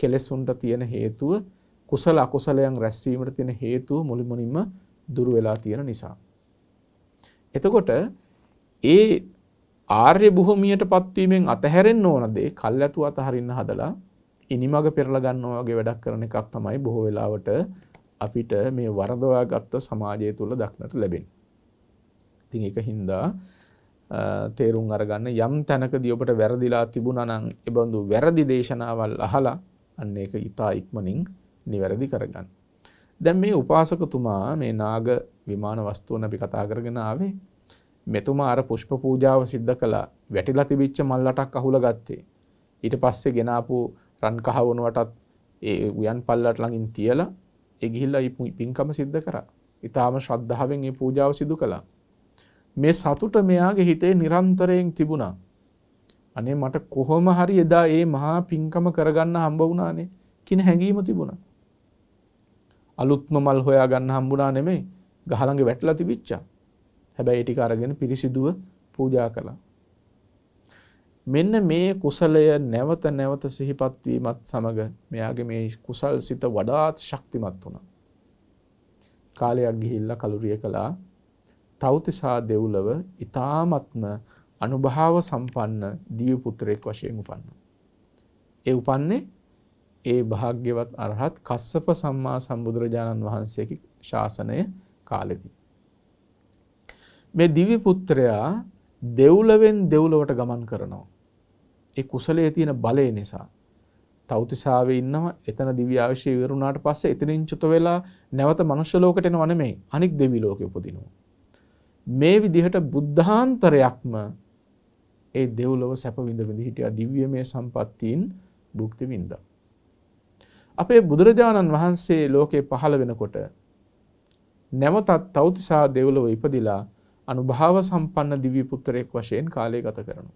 කෙලෙසුන්ට තියෙන හේතුව කුසල අකුසලයන් රැස්වීමට තියෙන හේතුව මුළුමනින්ම දුරු වෙලා තියෙන නිසා එතකොට ඒ ආර්ය භූමියට පත්වීමෙන් අතහැරෙන්න ඕන දේ කල්ැතුව අතහරින්න හදලා ඉනිමඟ පෙරලා ගන්නවා වගේ වැඩක් කරන එකක් තමයි බොහෝ වෙලාවට අපිට මේ වරදවාගත්ත සමාජය තුළ දක්නට ලැබෙන්නේ තින් එක හින්දා තේරුම් අරගන්න යම් තැනකදී ඔබට වැරදිලා තිබුණනම් එබඳු වැරදි දේශනාවල් අහලා අන්න ඒක ඊතා ඉක්මනින් නිවැරදි කරගන්න. දැන් මේ උපාසකතුමා මේ නාග විමාන වස්තුවන් අපි කතා කරගෙන ආවේ මෙතුමා අර පුෂ්ප පූජාව සිද්ධ කළා වැටිලා තිබිච්ච මල් ලටක් අහුලා ගත්තේ. ඊට පස්සේ ගෙනාපු රන් කහ වුණාටත් ඒ උයන් පල්ලට ළඟින් තියලා ඒ ගිහිල්ලා පින්කම සිද්ධ කරා. ඊටාම ශ්‍රද්ධාවෙන් මේ පූජාව සිදු කළා. මේ සතුට මෙයාගේ හිතේ නිරන්තරයෙන් තිබුණා. අනේ මට කොහොම හරි එදා ඒ මහා පිංකම කරගන්න හම්බ වුණානේ කියන හැඟීම තිබුණා. අලුත්ම මල් හොයා ගන්න හම්බුණා නෙමෙයි ගහළඟ වැටලා තිබිච්චා. හැබැයි ඒ ටික අරගෙන පිරිසිදුව පූජා කළා. මෙන්න මේ කුසලය නැවත නැවත සිහිපත් වීමත් සමග මෙයාගේ මේ කුසල් සිත වඩාත් ශක්තිමත් වුණා. කාලයක් ගිහිල්ලා කලුරිය කළා තෞතිසා දෙව්ලව ඉතාමත්ම අනුභාව සම්පන්න දියපුත්‍රයෙක් වශයෙන් උපන්න. ඒ උපන්නේ ඒ භාග්‍යවත් අරහත් කස්සප සම්මා සම්බුදුරජාණන් වහන්සේකි ශාසනය කාලෙදී. මේ දිවි පුත්‍රයා දෙව්ලවෙන් දෙව්ලවට ගමන් කරනවා. ඒ කුසලයේ තියෙන බලය නිසා තෞතිසාවේ ඉන්නවා එතන දිව්‍ය ආශය ඉවරුණාට පස්සේ එතනින් චුත වෙලා නැවත මනුෂ්‍ය ලෝකෙට එනව නෙමෙයි අනික් දෙවි ලෝකෙ උපදිනවා. මේ විදිහට බුද්ධාන්තරයක්ම ඒ දෙව්ලොව සැප විඳවිඳ හිටිය දිව්‍යමය සම්පත්තීන් භුක්ති වින්ද. අපේ බුදුරජාණන් වහන්සේ ලෝකේ පහළ වෙනකොට නැවතත් තෞතිසා දෙව්ලොව ඉපදිලා අනුභාව සම්පන්න දිවී පුත්තරයෙක් වශයෙන් කාලය ගත කරනු.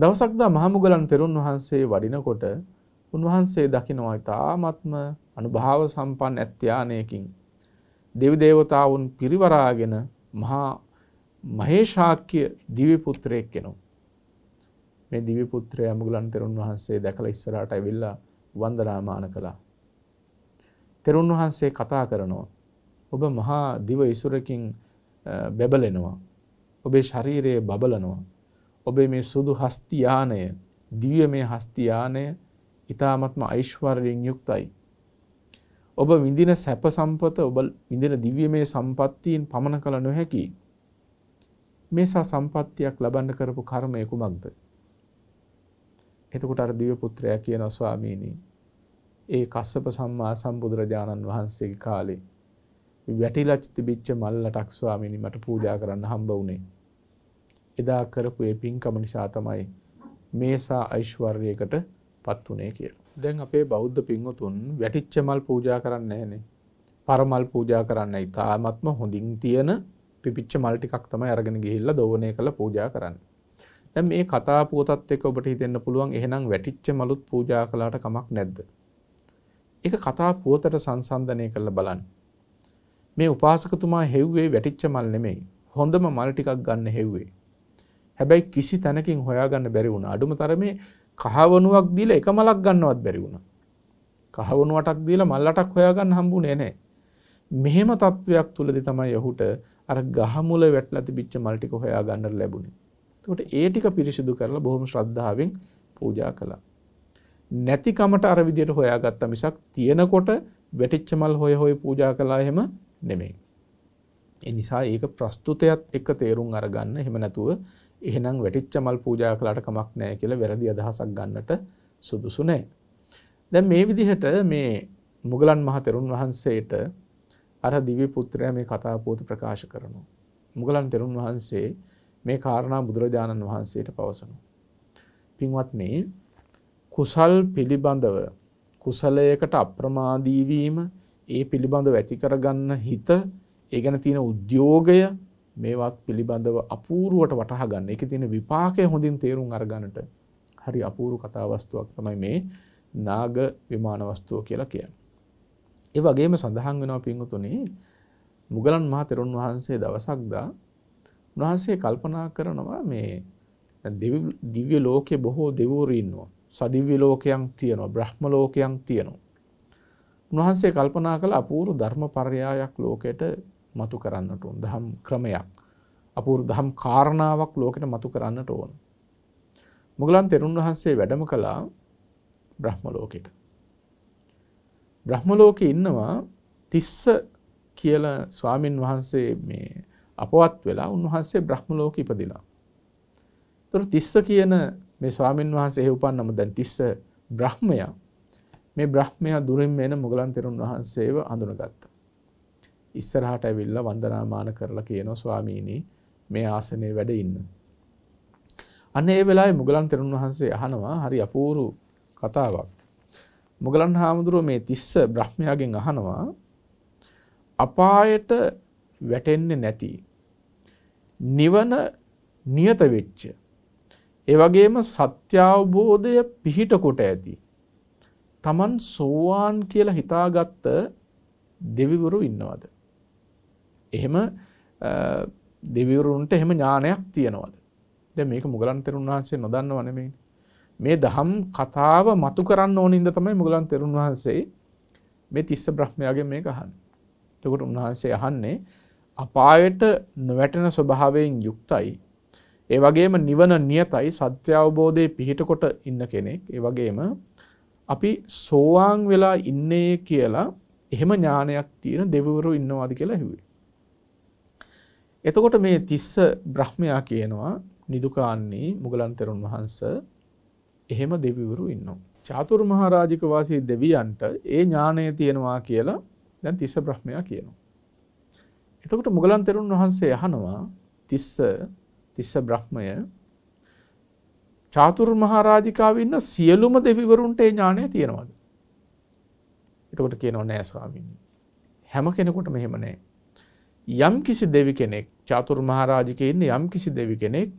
දවසක්දා මහමුගලන් තෙරුන් වහන්සේ වඩිනකොට උන්වහන්සේ දකිනවා ඉතාමත්ම අනුභාව සම්පන්න ඇත්්‍යානයකින් දෙවිදේවතාවුන් පිරිවරාගෙන මහා මහේශාක්‍ය දිවිපුත්‍රයෙක් කෙනු. මේ දිවිපුත්‍රය ඇමුගලන් තෙරුන් වහන්සේ දැකළ ඉස්සරට ඇවිල්ලා වන්දනාමාන කළා. තෙරුන් වහන්සේ කතා කරනවා. ඔබ මහා දිව ඉසුරකින් බැබලෙනවා. ඔබේ ශරීරයේ බබලනවා. ඔබේ මේ සුදු හස්තියානය දිවිය මේ හස්තියානය ඉතාමත්ම අයිශ්වර්යෙන් යුක්තයි. ඔබ විඳින සැප සම්පත ඔබ විඳින දිව්‍යමය සම්පත්තියෙන් පමණ කළ නොහැකි. මේසා සම්පත්තියක් ලබන්න කරපු කර්මය කුමක්ද? එතකොට අර දිව්‍ය පුත්‍රයා කියන ස්වාමීනි ඒ කස්සප සම්මා සම්බුදුරජාණන් වහන්සේගේ කාලේ වැටිලා තිබිච්ච මල්ලටක් ස්වාමීනි මට පූජා කරන්න හම්බ වුණේ. එදා කරපු ඒ පින්කම නිසා තමයි මේසා ඓශ්වර්යයකට පත් වුණේ කියලා. දැන් අපේ බෞද්ධ පින්වතුන් වැටිච්ච මල් පූජා කරන්නේ නැහනේ. පරමල් පූජා කරන්නේ. ඊටාත්ම හොඳින් තියෙන පිපිච්ච මල් ටිකක් තමයි අරගෙන ගිහිල්ලා දෝවණය කරලා පූජා කරන්නේ. දැන් මේ කතා පුවතත් එක්ක ඔබට හිතෙන්න පුළුවන් එහෙනම් වැටිච්ච මලුත් පූජා කළාට කමක් නැද්ද? ඒක කතා පුවතට සංසන්දනය කරලා බලන්න. මේ උපාසකතුමා හෙව්වේ වැටිච්ච මල් නෙමෙයි. හොඳම මල් ටිකක් ගන්න හෙව්වේ. හැබැයි කිසි තැනකින් හොයාගන්න බැරි වුණා. අඩුම තරමේ කහවනුවක් දීලා එක මලක් ගන්නවත් බැරි වුණා. කහවනුවටක් දීලා මල්ලටක් හොයාගන්න හම්බුනේ නැහැ. මෙහෙම තත්වයක් තුලදී තමයි ඔහුට අර ගහමුල වැටලා තිබිච්ච මල් ටික හොයාගන්න ලැබුණේ. එතකොට ඒ ටික පිරිසිදු කරලා බොහොම ශ්‍රද්ධාවෙන් පූජා කළා. නැතිකමට අර විදියට හොයාගත්ත මිසක් තියෙනකොට වැටිච්ච මල් හොය හොය පූජා කළා එහෙම නෙමෙයි. ඒ නිසා ඒක ප්‍රස්තුතයත් එක්ක තේරුම් අරගන්න එහෙම නැතුව එහෙනම් වැටිච්ච මල් පූජා කළාට කමක් නැහැ කියලා වැරදි අදහසක් ගන්නට සුදුසු නැහැ. දැන් මේ විදිහට මේ මුගලන් මහතෙරුන් වහන්සේට අර දිව්‍ය පුත්‍රයා මේ කතා පොත ප්‍රකාශ කරනවා. මුගලන් තෙරුන් වහන්සේ මේ කාරණා බුදුරජාණන් වහන්සේට පවසනවා. පින්වත්නි කුසල් පිළිබඳව කුසලයකට අප්‍රමාදී වීම ඒ පිළිබඳව ඇති කරගන්න හිත ඒ ගැන තියෙන උද්‍යෝගය මේවත් පිළිබඳව අපූරුවට වටහ ගන්න එක තියෙන විපාකය හොඳින් තේරුම් අරගන්නට හරි අපූරු කතාවස්තුවක් තමයි මේ නාග විමානවස්තුව කියලා කිය. ඒ වගේම සඳහන් වෙනවා පිංහතුනේ මුගලන් මහතෙරුන් වහන්සේ දවසක්දා උන්වහන්සේ කල්පනා කරනවා මේ දිව්‍ය ලෝකෙ බොහෝ දෙවූරීන්නවා සදිව්‍ය ලෝකයන් තියනවා බ්‍රහ්ම ලෝකයන් තියනවා. උන්වහන්සේ කල්පනා කළ අපූරු ධර්ම පර්යායක් ලෝකෙට මතු කරන්නට ඕන් දහම් ක්‍රමයක් අපූර් දහම් කාරණාවක් ලෝකට මතු කරන්නට ඕන්. මුගලන් තෙරුන් වහන්සේ වැඩම කළා බ්‍රහ්ම ලෝකෙට. බ්‍රහ්ම ලෝකෙ ඉන්නවා තිස්ස කියල ස්වාමින් වහන්සේ මේ අපවත් වෙලා උන්වහන්සේ බ්‍රහ්ම ලෝක ඉපදිලා. තොර තිස්ස කියන මේ ස්වාමින් වහන්සේ එහඋපන්නම දැන් තිස්ස බ්‍රහ්මය මේ බ්‍රහ්මය දුරින් මෙන මුගලන් තෙරුන් වහන්සේව අඳුනගත්ත. ඉස්සරහට ඇවිල්ලා වන්දනාමාන කරලා කියනවා ස්වාමීනි මේ ආසනයේ වැඩ ඉන්න. අන්න ඒ වෙලාවේ මුගලන් තෙරුන් වහන්සේ අහනවා හරි අපූරු කතාවක්. මුගලන් හාමුදුරුව මේ තිස්ස බ්‍රහ්මයාගෙන් අහනවා අපායට වැටෙන්නේ නැති නිවන නියත වෙච්ච ඒ වගේම සත්‍ය අවබෝධය පිහිට කොට ඇති තමන් සෝවාන් කියලා හිතාගත්ත දෙවිවරු ඉන්නවද එහෙම දෙවිවරුන්ට එහෙම ඥානයක් තියෙනවද. දැ මේක මුගලන් තෙරුන් වහන්සේ නොදන්න වනමේ. මේ දහම් කතාව මතු කරන්න ඕනින්ද තමයි මුගලන් තෙරුන් වහන්සේ මේ තිස්ස බ්‍රහ්මයාගේ මේ ගහන්. තකට උන්වහන්සේ අහන්නේ අපායට නොවැටෙන ස්වභාවයෙන් යුක්තයි. ඒ වගේම නිවන නියතයි සත්‍ය අවබෝධය පිහිටකොට ඉන්න කෙනෙක්. ඒ වගේම අපි සෝවාන් වෙලා ඉන්නේ කියලා එහෙම ඥානයක් තියෙන දෙවරු ඉන්නවාද කියලා හිවේ. එතකොට මේ තිස්ස බ්‍රහ්මයා කියනවා නිදුකාන්නේ මුගලන් තෙරුන් වහන්ස එහෙම දෙවිවරු ඉන්නවා. චාතුර් මහරාජික වාසී දෙවියන්ට ඒ ඥාණය තියෙනවා කියලා දැන් තිස්ස බ්‍රහ්මයා කියනවා. එතකොට මුගලන් තෙරුන් වහන්සේ අහනවා තිස්ස තිස්ස බ්‍රහ්මය චාතුර් මහරාජිකාව ඉන්න සියලුම දෙවිවරුන්ට ඒ ඥාණය තියෙනවද? එතකොට කියනවා නෑ ස්වාමීනි. හැම කෙනෙකුටම එහෙම නෑ. යම් කිසි දෙවි කෙනෙක් චාතුර් මහරාජික ඉන්න යම් කිසි දෙවි කෙනෙක්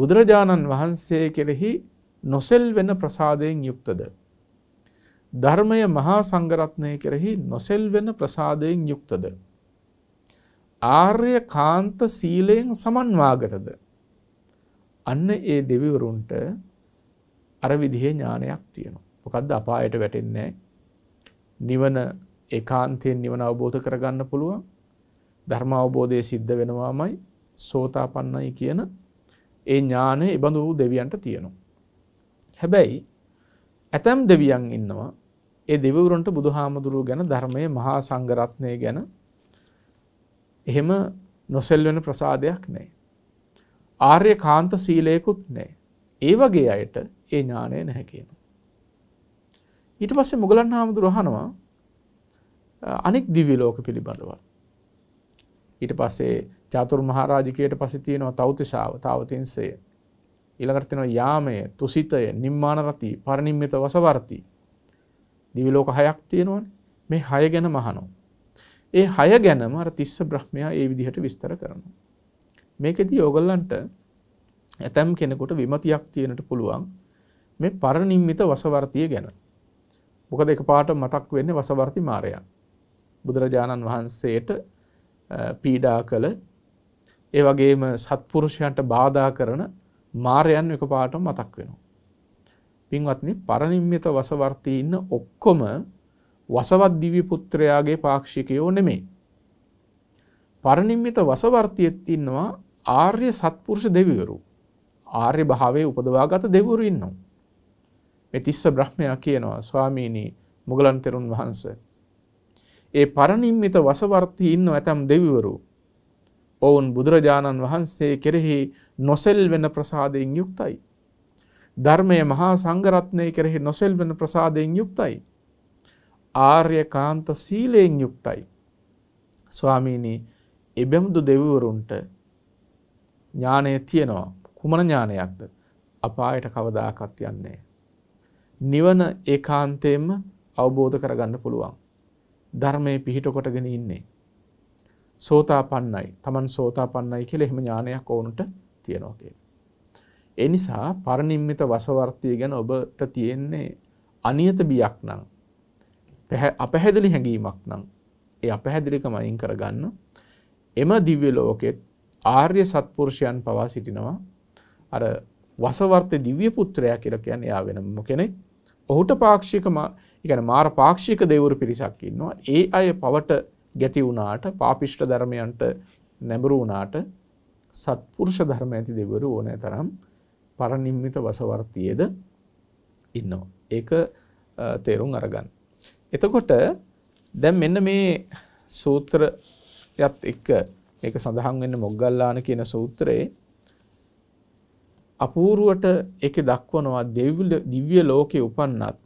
බුදුරජාණන් වහන්සේ කෙරෙහි නොසෙල් වෙන ප්‍රසාදයෙන් යුක්තද. ධර්මය මහා සංගරත්නය කෙරෙහි නොසෙල් වෙන ප්‍රසාදයෙන් යුක්තද. ආර්ය කාන්ත සීලයෙන් සමන්වාගතද. අන්න ඒ දෙවිවරුන්ට අරවිදිහේ ඥානයක් තියෙනවා. මොකක්ද අපායට වැටෙන්නේ නිවන ඒකාන්තයෙන් නිවන අවබෝධ කරගන්න පුළුවන් ධර්මාවබෝධය සිද්ධ වෙනවාමයි සෝතාපන්නයි කියන ඒ ඥානය එබඳු වූ දෙවියන්ට තියෙනවා. හැබැයි ඇතැම් දෙවියන් ඉන්නවා ඒ දෙවරුන්ට බුදු හාමුදුරුව ගැන ධර්මය මහා සංගරත්නය ගැන එහෙම නොසෙල්වෙන ප්‍රසාදයක් නෑ. ආර්ය කාන්ත සීලයකුත් නෑ. ඒ වගේ අයට ඒ ඥානය නැහැකෙන. ඊට පස්සේ මුගලන් හාමුදුරුවහනවා අනික් දිවිලෝක පිළිබඳවත්. ඊට පස්සේ චාතුර් මහරාජිකයට පසි තියෙනවා තෞතිසාාව තාවතින්සය. ඉළඟටතිනවා යාමය තුසිතය නිර්මාණරති පරණිම්මිත වසවර්ති. දිවිලෝක හයක් තියෙනවන් මේ හය ගැන මහනෝ. ඒ හය ගැනම අර තිස්ස බ්‍රහ්මයා ඒ විදිහට විස්තර කරනු. මේකෙදී ඔගල්ලන්ට ඇතැම් කෙනෙකුට විමතියක් තියෙනට පුළුවන් මේ පරණිම්මිත වසවර්තිය ගැන. මොකද එක පාට මතක් වෙන්නේ වසවර්ති මාරයා. බුදුරජාණන් වහන්සේට පීඩා කළ ඒ වගේම සත්පුරුෂයන්ට බාධා කරන මාරයන් එක පාට මතක් වෙනවා. පින්වත්නි පරනිම්මිත වසවර්තී ඉන්න ඔක්කොම වසවත් දිවි පුත්‍රයාගේ පාක්ෂිකයෝ නෙමේ. පරනිම්මිත වසවර්තියෙත් ඉන්නවා ආර්ය සත්පුරුෂ දෙවිවරු. ආර්ය භාවයේ උපදවාගත දෙවිවරු ඉන්නවා. මේ තිස්ස බ්‍රහ්මයා කියනවා ස්වාමීනි මුගලන් තෙරුන් වහන්සේ ඒ පරණින්මිත වසවර්ති ඉන්න ඇතම් දෙවිවරු. ඔවුන් බුදුරජාණන් වහන්සේ කෙරෙහි නොසෙල් වෙන ප්‍රසාදයෙන් යුක්තයි. ධර්මය මහා සංගරත්නය කෙරෙහි නොසෙල් වෙන ප්‍රසාදයෙන් යුක්තයි. ආර්ය කාන්ත සීලයෙන් යුක්තයි. ස්වාමීනී එබැමුදු දෙවිවරුන්ට ඥානය තියෙනවා කුමන ඥානයක්ද අපායට කවදාකත් යන්නේ. නිවන ඒකාන්තයෙන්ම අවබෝධ කරගන්න පුළුවන්. ධර්මයේ පිහිට කොටගෙන ඉන්නේ. සෝතාපන්නයි. Taman සෝතාපන්නයි කියලා එහෙම ඥානයක් ඕනට තියනවා කියලා. ඒ නිසා පරිනිම්මිත වසවර්තිය ගැන ඔබට තියෙන්නේ අනියත බියක් නම් අපැහැදිලි හැඟීමක් නම් ඒ අපැහැදිලිකම අයින් කරගන්න එම දිව්‍ය ලෝකෙත් ආර්ය සත්පුරුෂයන් පවා සිටිනවා අර වසවර්ත දිව්‍ය පුත්‍රයා කියලා කියන්නේ යා වෙනම කෙනෙක් ඔහුට පාක්ෂිකම එකන මාර පාක්ෂික දෙවරු පිරිසක් ඉන්නවා ඒ අය පවට ගැති වුණාට පාපිෂ්ට ධර්මයන්ට නැඹුරු වුණාට සත්පුරුෂ ධර්ම ඇති දෙවරු ඕනෑ තරම් පරනිම්මිත වසවර්තියේද ඉන්නවා. ඒක තේරුම් අරගන්න. එතකොට දැන් මෙන්න මේ සූත්‍රයත් එක්ක ඒක සඳහන් වෙන්න මොග්ගල්ලාන කියන සූත්‍රයේ අපූර්වට ඒකේ දක්වනවා දිව්‍ය ලෝකේ උපන්නත්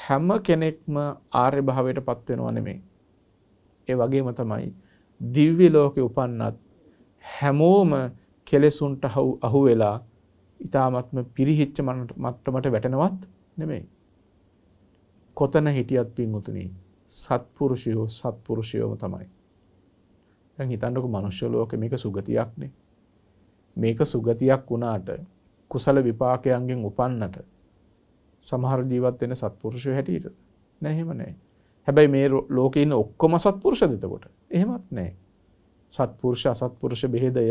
හැම කෙනෙක්ම ආර්ය භාවයට පත් වෙනව නෙමෙයි. ඒ වගේම තමයි දිව්‍ය ලෝකේ උපන්නත් හැමෝම කෙලෙසුන්ට අහු වෙලා ඊ타මත්ම පිරිහිච්ච මට්ටමට වැටෙනවත් නෙමෙයි. කොතන හිටියත් පින්වතුනි සත්පුරුෂයෝ සත්පුරුෂයෝම තමයි. දැන් හිතන්නකො මනුෂ්‍ය ලෝකේ මේක සුගතියක්නේ. මේක සුගතියක් වුණාට කුසල විපාකයන්ගෙන් උපන්නට සමහර ජීවත් වෙන සත්පුරුෂය හැටියට නෑ එහෙම නෑ. හැබැයි මේ ලෝකේ ඉන්න ඔක්කොම සත්පුරුෂද එතකොට? එහෙමත් නෑ. සත්පුරුෂ අසත්පුරුෂ බෙහෙදය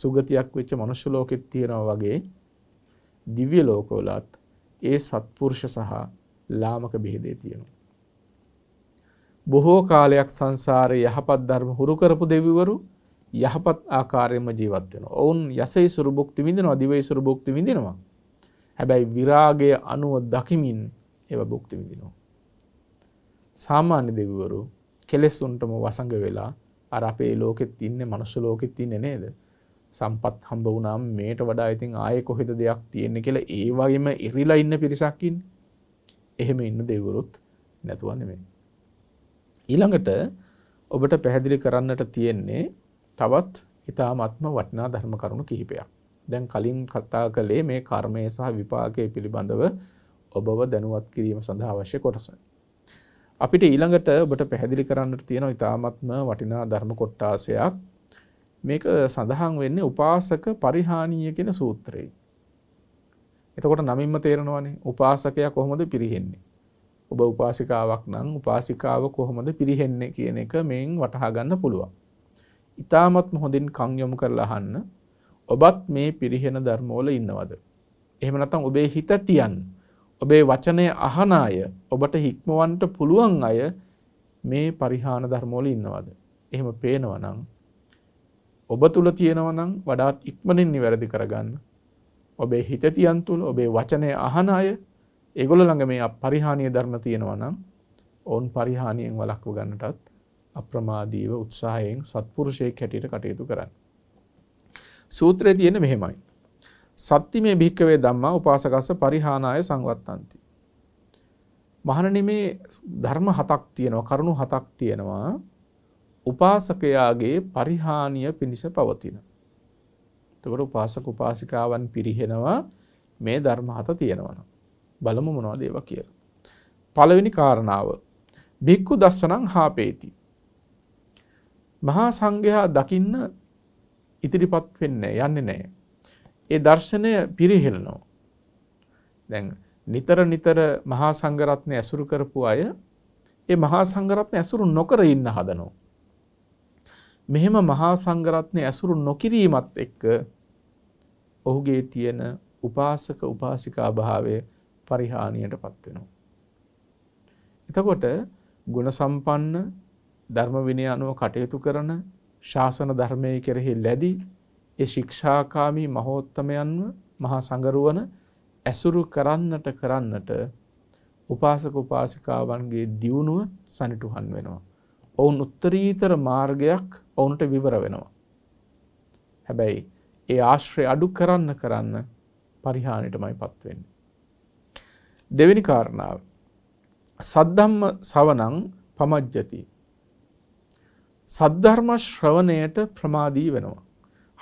සුගතියක් වෙච්ච මනුෂ්‍ය ලෝකෙත් තියෙනවා වගේ දිව්‍ය ලෝකවලත් ඒ සත්පුරුෂ සහ ලාමක බෙහෙදේ තියෙනවා. බොහෝ කාලයක් සංසාරයේ යහපත් ධර්ම හුරු කරපු දෙවිවරු යහපත් ආකාරයෙන්ම ජීවත් වෙනවා. ඔවුන් යසෙහි සුරු භුක්ති විඳිනවා, දිවෙහි සුරු භුක්ති විඳිනවා. හැබැයි විරාගය අනුව දකිමින් ඒව භුක්ති විඳිනවා. සාමාන්‍ය දෙවිවරු කෙලෙස්සුන්ටම වසඟ වෙලා අර අපේ ලෝකෙත් ඉන්න මනුස්ස ලෝකෙත් ඉන්න නේද. සම්පත් හම්බ වුනම් මේට වඩා ඉතින් ආය කොහෙද දෙයක් තියෙන්නේ කියලා ඒ වගේම ඉරිලා ඉන්න පිරිසක්කින් එහෙම ඉන්න දෙවරුත් නැතුව නෙමෙයි. ඊළඟට ඔබට පැහැදිලි කරන්නට තියෙන්නේ තවත් ඊ타මාත්ම වටිනා ධර්ම කරුණු කිහිපයක්. දැන් කලින් කතා කළේ මේ කර්මය සහ විපාකය පිළිබඳව ඔබව දැනුවත් කිරීම සඳහා අවශ්‍ය කොටස. අපිට ඊළඟට ඔබට පැහැදිලි කරන්නට තියෙන ඉතාමත්ම වටිනා ධර්ම කොට්ටාසයක් මේක සඳහන් වෙන්නේ උපාසක පරිහානීය කියන සූත්‍රයේ. එතකොට නමින්ම තේරෙනවානේ උපාසකයා කොහොමද පිරිහෙන්නේ? ඔබ උපාසිකාවක් නම් උපාසිකාව කොහොමද පිරිහෙන්නේ කියන එක මෙන් වටහා ගන්න පුළුවන්. ඉතාමත් හොඳින් කන් යොමු කරලා අහන්න. ඔබත් මේ පිරිහෙන ධර්මෝල ඉන්නවද. එහෙම නැතම් ඔබේ හිත තියන් ඔබේ වචනය අහන අය ඔබට හික්මවන්ට පුළුවන් අය මේ පරිහාන ධර්මෝල ඉන්නවද. එහෙම පේනවනං ඔබ තුළ තියෙනවනං වඩාත් ඉක්මනින් නිවැරදි කරගන්න ඔබේ හිතතියන් තුළ ඔබේ වචනය අහන අය එගොල ළඟ මේ පරිහානිය ධර්ම තියෙනවනම් ඔවුන් පරිහානියෙන් වලක්ව ගන්නටත් අප්‍රමාදීව උත්සාහයෙන් සත්පුරුෂයෙක් හැටියට කටයුතු කරන්න. සූත්‍රයේ තියෙන මෙහෙමයි. සත්‍ති මේ භික්කවේ ධම්මා උපාසකස්ස පරිහානාය සංවත්තන්ති. මහණනි මේ ධර්ම හතක් තියෙනවා කරුණු හතක් තියෙනවා උපාසකයාගේ පරිහානිය පිණිස පවතින. එතකොට උපාසක උපාසිකාවන් පිරිහෙනවා මේ ධර්ම හත තියෙනවනම්. බලමු මොනවද ඒවා කියලා. පළවෙනි කාරණාව භික්ඛු දස්සනං හාපේති. මහා සංඝයා දකින්න ඉදිරිපත් වෙන්නේ යන්නේ නැහැ. ඒ දර්ශනය පිරිහෙළනවා. දැන් නිතර නිතර මහා සංඝරත්නය ඇසුරු කරපු අය ඒ මහා සංඝරත්නය ඇසුරු නොකර ඉන්න හදනවා. මෙහෙම මහා සංඝරත්නය ඇසුරු නොකිරීමත් එක්ක ඔහුගේ තියෙන උපාසක උපාසිකා භාවය පරිහානියටපත් වෙනවා. එතකොට ගුණ සම්පන්න ධර්ම විනය අනුව කටයුතු කරන ශාසන ධර්මය කෙරෙහි ලැබී ඒ ශික්ෂාකාමී මහෝත්තමයන්ව මහා සංගරුවන ඇසුරු කරන්නට කරන්නට උපාසක උපාසිකාවන්ගේ දියුණුව සනිටුහන් වෙනවා. ඔවුන් උත්තරීතර මාර්ගයක් ඔවුන්ට විවර වෙනවා. හැබැයි ඒ ආශ්‍රය අඩු කරන්න කරන්න පරිහානිටමයි පත්වෙන්න. දෙවෙනි කාරණාව. සද්ධම්ම සවනං පමජ්ජති සද්ධර්ම ශ්‍රවණයට ප්‍රමාදී වෙනවා.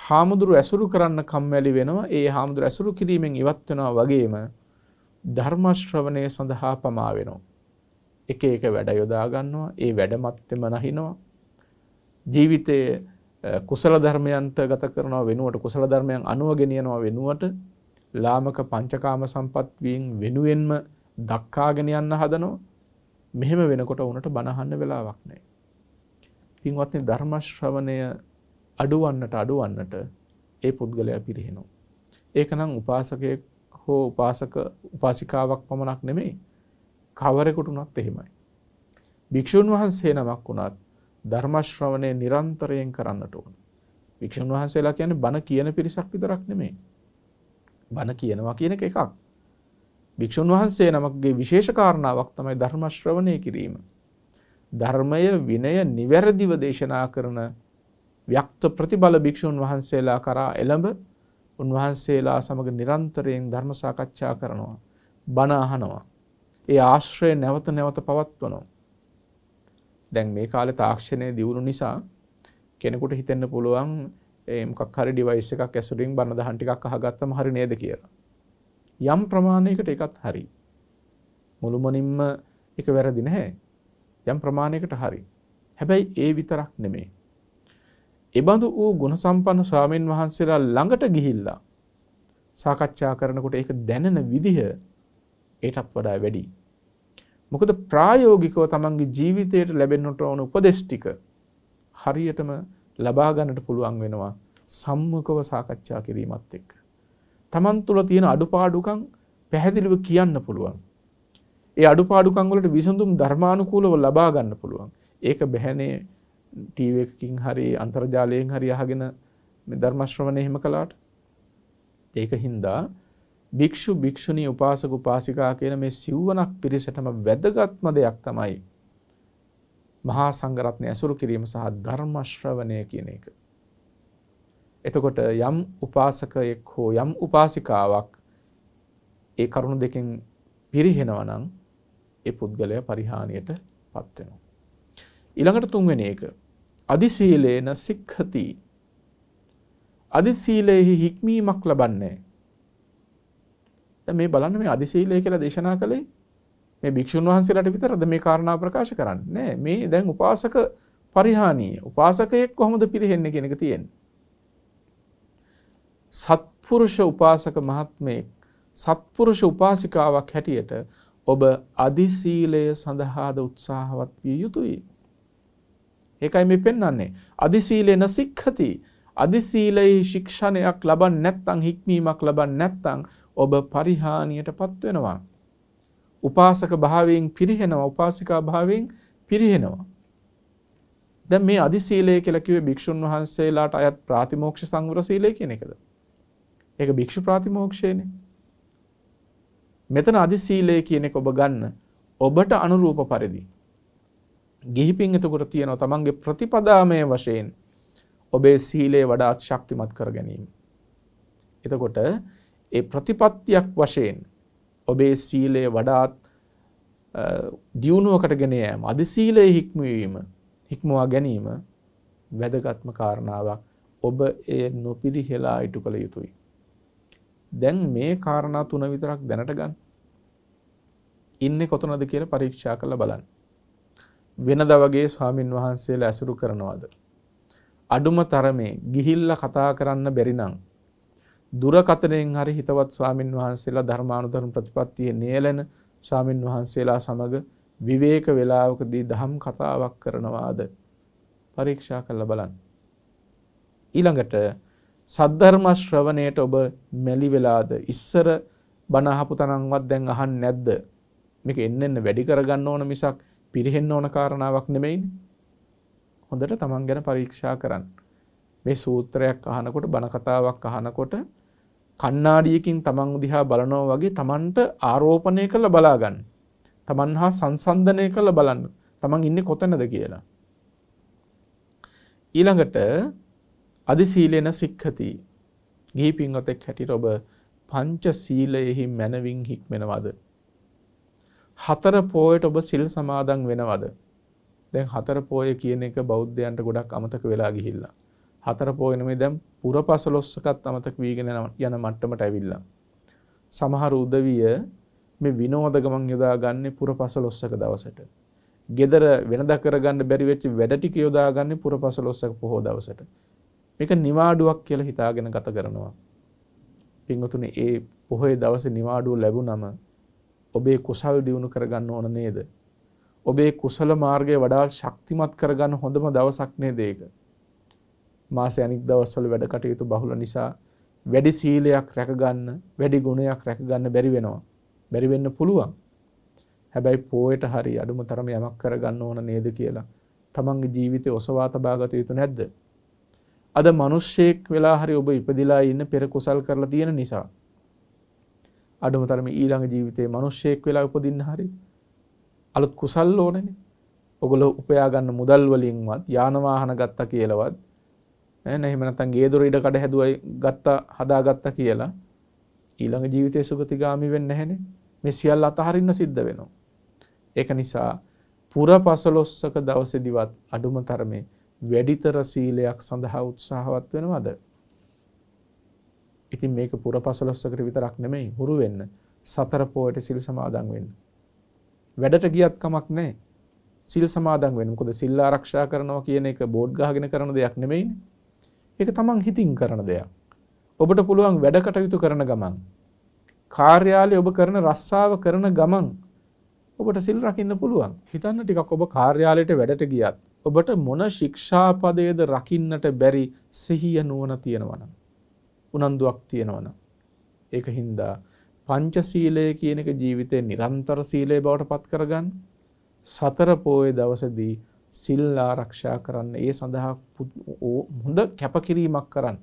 හාමුදුරු ඇසුරු කරන්න කම්මැලි වෙනවා. ඒ හාමුදුරු ඇසුරු කිරීමෙන් ඉවත් වෙනවා වගේම ධර්ම ශ්‍රවණය සඳහා පමා වෙනවා. එක එක වැඩ යොදා ගන්නවා. ඒ වැඩමැත්තෙම නැහිනවා. ජීවිතයේ කුසල ධර්මයන්ට ගත කරනවා වෙනුවට කුසල ධර්මයන් අනුව ගෙනියනවා වෙනුවට ලාමක පංචකාම සම්පත්වියෙන් වෙනුවෙන්ම දක්කාගෙන යන්න හදනවා මෙහෙම වෙනකොට උනට බනහන්න වෙලාවක් නැහැ පින්වත්නි ධර්ම ශ්‍රවණය අඩුවන්නට අඩුවන්නට ඒ පුද්ගලයා පිරිහෙනවා. ඒකනම් උපාසකයෙක් හෝ උපාසක උපාසිකාවක් පමණක් නෙමෙයි කවරෙකුට උනත් එහෙමයි. භික්ෂුන් වහන්සේ නමක් වුණත් ධර්ම ශ්‍රවණය නිරන්තරයෙන් කරන්නට ඕන. භික්ෂුන් වහන්සේලා කියන්නේ බණ කියන පිරිසක් විතරක් නෙමෙයි. බණ කියනවා කියන එක එකක්. භික්ෂුන් වහන්සේ නමකගේ විශේෂ කාරණාවක් තමයි ධර්ම ශ්‍රවණය කිරීම. ධර්මය විනය නිවැරදිව දේශනා කරන ව්‍යක්ත ප්‍රතිබල භික්ෂූන් වහන්සේලා කරා එළඹ උන්වහන්සේලා සමග නිරන්තරයෙන් ධර්ම සාකච්ඡා කරනවා බණ අහනවා ඒ ආශ්‍රය නැවත නැවත පවත්වනවා දැන් මේ කාලේ තාක්ෂණය දියුණු නිසා කෙනෙකුට හිතෙන්න පුළුවන් ඒ මොකක් හරි ඩිවයිස් එකක් ඇසුරින් බණ දහන් ටිකක් අහගත්තම හරි නේද කියලා. යම් ප්‍රමාණයකට එකත් හරි. මුළුමනින්ම එක වැරදි නැහැ. යම් ප්‍රමාණයකට හරි. හැබැයි ඒ විතරක් නෙමේ. එබඳු වූ ගුණ සම්පන්න ස්වාමීන් වහන්සේලා ළඟට ගිහිල්ලා සාකච්ඡා කරනකොට ඒක දැනෙන විදිහ ඒටත් වඩා වැඩි. මොකද ප්‍රායෝගිකව තමන්ගේ ජීවිතයට ලැබෙන්නට ඕන උපදෙස් ටික හරියටම ලබා ගන්නට පුළුවන් වෙනවා සම්මුඛව සාකච්ඡා කිරීමත් එක්ක. තමන් තුළ තියෙන අඩුපාඩුකම් පැහැදිලිව කියන්න පුළුවන්. ඒ අඩුපාඩුකම් වලට විසඳුම් ධර්මානුකූලව ලබා ගන්න පුළුවන්. ඒක බැහැනේ ටීවී එකකින් හරි අන්තර්ජාලයෙන් හරි අහගෙන මේ ධර්ම ශ්‍රවණය එහෙම කළාට. ඒක හින්දා භික්ෂු භික්ෂුණී උපාසක උපාසිකා කියන මේ සිව්වනක් පිරිසටම වැදගත්ම දෙයක් තමයි මහා සංඝරත්නය ඇසුරු කිරීම සහ ධර්ම ශ්‍රවණය කියන එක. එතකොට යම් උපාසකයෙක් හෝ යම් උපාසිකාවක් ඒ කරුණු දෙකෙන් පිරිහෙනවා නම් ඒ පුද්ගලයා පරිහානියට පත් වෙනවා. ඊළඟට තුන්වෙනි එක අදිශීලේන සික්ඛති. අදිශීලෙහි හික්මීමක් ලබන්නේ. දැන් මේ බලන්න මේ අදිශීලය කියලා දේශනා කළේ මේ භික්ෂුන් වහන්සේලාට විතරද මේ කාරණා ප්‍රකාශ කරන්නේ? නෑ මේ දැන් උපාසක පරිහානීය. උපාසකයෙක් කොහොමද පිරෙන්නේ කියන එක තියෙන්නේ. සත්පුරුෂ උපාසක මහත්මයෙක් සත්පුරුෂ උපාසිකාවක් හැටියට ඔබ අදිශීලය සඳහාද උත්සාහවත් විය යුතුයි. ඒකයි මේ පෙන්වන්නේ. අදිශීලේන සික්ඛති. අදිශීලයේ ශික්ෂණයක් ලබන්නේ නැත්නම් හික්මීමක් ලබන්නේ නැත්නම් ඔබ පරිහානියටපත් වෙනවා. උපාසක භාවයෙන් පිරිහෙනවා, උපාසිකා භාවයෙන් පිරිහෙනවා. දැන් මේ අදිශීලය කියලා කිව්වේ භික්ෂුන් වහන්සේලාට අයත් ප්‍රාතිමෝක්ෂ සංවර සීලය කියන එකද? ඒක භික්ෂු ප්‍රාතිමෝක්ෂයනේ. මෙතන අදි සීලය කියන එක ඔබ ගන්න ඔබට අනුරූප පරිදි. ගිහි පිංගතකොට තියෙනවා තමන්ගේ ප්‍රතිපදාමය වශයෙන් ඔබේ සීලය වඩාත් ශක්තිමත් කර ගැනීම. එතකොට ඒ ප්‍රතිපත්තියක් වශයෙන් ඔබේ සීලය වඩාත් දියුණුවකට ගෙන යෑම අධි සීලය හික්මවීම හික්මවා ගැනීම වැදගත්ම කාරණාවක් ඔබ එය නොපිරිහෙලා ඉටු කළ යුතුයි. දැන් මේ කාරණා තුන විතරක් දැනට ගන්න. ඉන්නේ කොතනද කියලා පරීක්ෂා කරලා බලන්න. වෙනද වගේ ස්වාමින් වහන්සේලා ඇසුරු කරනවාද? අඩුම තරමේ ගිහිල්ලා කතා කරන්න බැරි නම් දුරකතනෙන් හරි හිතවත් ස්වාමින් වහන්සේලා ධර්මානුධර්ම ප්‍රතිපත්තියේ නේලන ස්වාමින් වහන්සේලා සමග විවේක වේලාවකදී දහම් කතාවක් කරනවාද? පරීක්ෂා කරලා බලන්න. ඊළඟට සද්ධර්ම ශ්‍රවණයට ඔබ මැලි වෙලාද ඉස්සර බණ අහපු තනන්වත් දැන් අහන්නේ නැද්ද මේක එන්න එන්න වැඩි කරගන්න ඕන මිසක් පිරිහෙන්න ඕන කාරණාවක් නෙමෙයිනේ හොඳට තමන් ගැන පරීක්ෂා කරන්න. මේ සූත්‍රයක් අහනකොට බණ කතාවක් අහනකොට කණ්ණාඩියකින් තමන් දිහා බලනවා වගේ තමන්ට ආරෝපණය කරලා බලා ගන්න. තමන් හා සංසන්දනය කරලා බලන්න. තමන් ඉන්නේ කොතනද කියලා. ඊළඟට අධි සීලෙන සික්ඛති. ගිහි පින්වතෙක් හැටියට ඔබ පංච සීලයෙහි මනවින් හික්මනවද? හතර පොයට ඔබ සිල් සමාදන් වෙනවද? දැන් හතර පොය කියන එක බෞද්ධයන්ට ගොඩක් අමතක වෙලා ගිහිල්ලා. හතර පොය නෙමෙයි දැන් පුරපසළොස්වකත් අමතක වීගෙන යන මට්ටමට ඇවිල්ලා. සමහර උදවිය මේ විනෝද ගමන් යොදා ගන්නේ පුරපසළොස්වක දවසට. ගෙදර වෙනදා කරගන්න බැරි වෙච්ච වැඩ ටික යොදා ගන්නේ පුරපසළොස්වක පොහොව දවසට. මේක නිවාඩුවක් කියලා හිතාගෙන ගත කරනවා. පින්වතුනි ඒ පොහොය දවසේ නිවාඩුව ලැබුණම ඔබේ කුසල් දියුණු කරගන්න ඕන නේද? ඔබේ කුසල මාර්ගය වඩා ශක්තිමත් කරගන්න හොඳම දවසක් නේද ඒක? මාසේ අනිත් දවස්වල වැඩ කටයුතු බහුල නිසා වැඩි සීලයක් රැකගන්න, වැඩි ගුණයක් රැකගන්න බැරි වෙනවා. බැරි වෙන්න පුළුවන්. හැබැයි පොයට හරි අඩුම තරම යමක් කරගන්න ඕන නේද කියලා තමන්ගේ ජීවිතය ඔසවා තබා ගත යුතු නැද්ද? අද මනුෂ්‍යයෙක් වෙලා හරි ඔබ ඉපදිලා ඉන්න පෙර කුසල් කරලා තියෙන නිසා. අඩුම තරම ඊළඟ ජීවිතේ මනුෂ්‍යයෙක් වෙලා උපදින්න හරි අලුත් කුසල් ඕනනේ. ඔගොල්ලෝ උපයා ගන්න මුදල් වලින්වත් යාන වාහන ගත්තා කියලාවත් ඈ නැහිම නැත්නම් ගේ දොර ඉඩ කඩ හැදුවයි ගත්තා හදාගත්තා කියලා ඊළඟ ජීවිතේ සුගතිගාමි වෙන්නේ නැහනේ. මේ සියල්ල අතහරින්න සිද්ධ වෙනවා. ඒක නිසා පුර පසලොස්සක දවසේදිවත් අඩුම තරමේ වැඩිතර සීලයක් සඳහා උත්සාහවත් වෙනවද? ඉතින් මේක පුරපසලස්සකට විතරක් නෙමෙයි හුරු වෙන්න. සතර පොයට සිල් සමාදන් වෙන්න. වැඩට ගියත් කමක් නැහැ. සිල් සමාදන් වෙන්න. මොකද සිල් ආරක්ෂා කරනවා කියන එක බෝඩ් ගහගෙන කරන දෙයක් නෙමෙයිනේ. ඒක තමන් හිතින් කරන දෙයක්. ඔබට පුළුවන් වැඩ කටයුතු කරන ගමන් කාර්යාලේ ඔබ කරන රස්සාව කරන ගමන් ඔබට සිල් රකින්න පුළුවන්. හිතන්න ටිකක් ඔබ කාර්යාලයට වැඩට ගියත් ඔබට මොන ශික්ෂාපදයේද රකින්නට බැරි සිහිය නුවණ තියෙනවනම් උනන්දුවක් තියෙනවනම් ඒක හින්දා පංචශීලය කියන එක ජීවිතේ නිරන්තර සීලය බවට පත් කරගන්න සතර පෝය දවසේදී සිල් ආරක්ෂා කරන්න ඒ සඳහා හොඳ කැපකිරීමක් කරන්න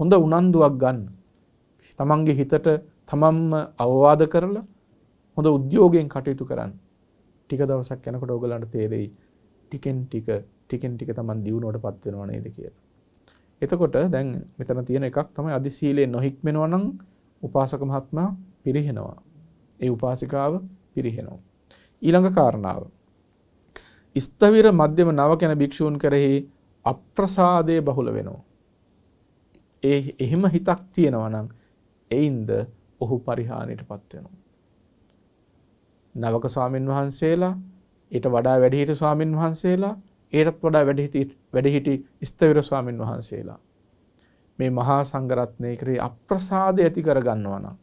හොඳ උනන්දුවක් ගන්න තමන්ගේ හිතට තමන්ම අවවාද කරලා හොඳ උද්‍යෝගයෙන් කටයුතු කරන්න ටික දවසක් යනකොට ඔයගලන්ට තේරෙයි ටිකෙන් ටික ටිකෙන් ටික තමන් දියුණුවට පත් වෙනවා නේද කියලා. එතකොට දැන් මෙතන තියෙන එකක් තමයි අදි සීලයෙන් නොහික්මෙනවා නම් උපාසක මහත්මයා පිරිහෙනවා. ඒ උපාසිකාව පිරිහෙනවා. ඊළඟ කාරණාව. ස්ථවිර මධ්‍යම නව කෙන භික්ෂූන් කරෙහි අප්‍රසාදය බහුල වෙනවා. ඒ එහෙම හිතක් තියෙනවා නම් එයින්ද ඔහු පරිහානියට පත්වෙනවා. නවක ස්වාමීන් වහන්සේලා ඊට වඩා වැඩිහිට ස්වාමින් වහන්සේලා ඒටත් වඩා වැඩිහිටි වැඩිහිටි ස්ථවිර ස්වාමින් වහන්සේලා මේ මහා සංඝරත්නය කරේ අප්‍රසාදය ඇති කරගන්නවා නම්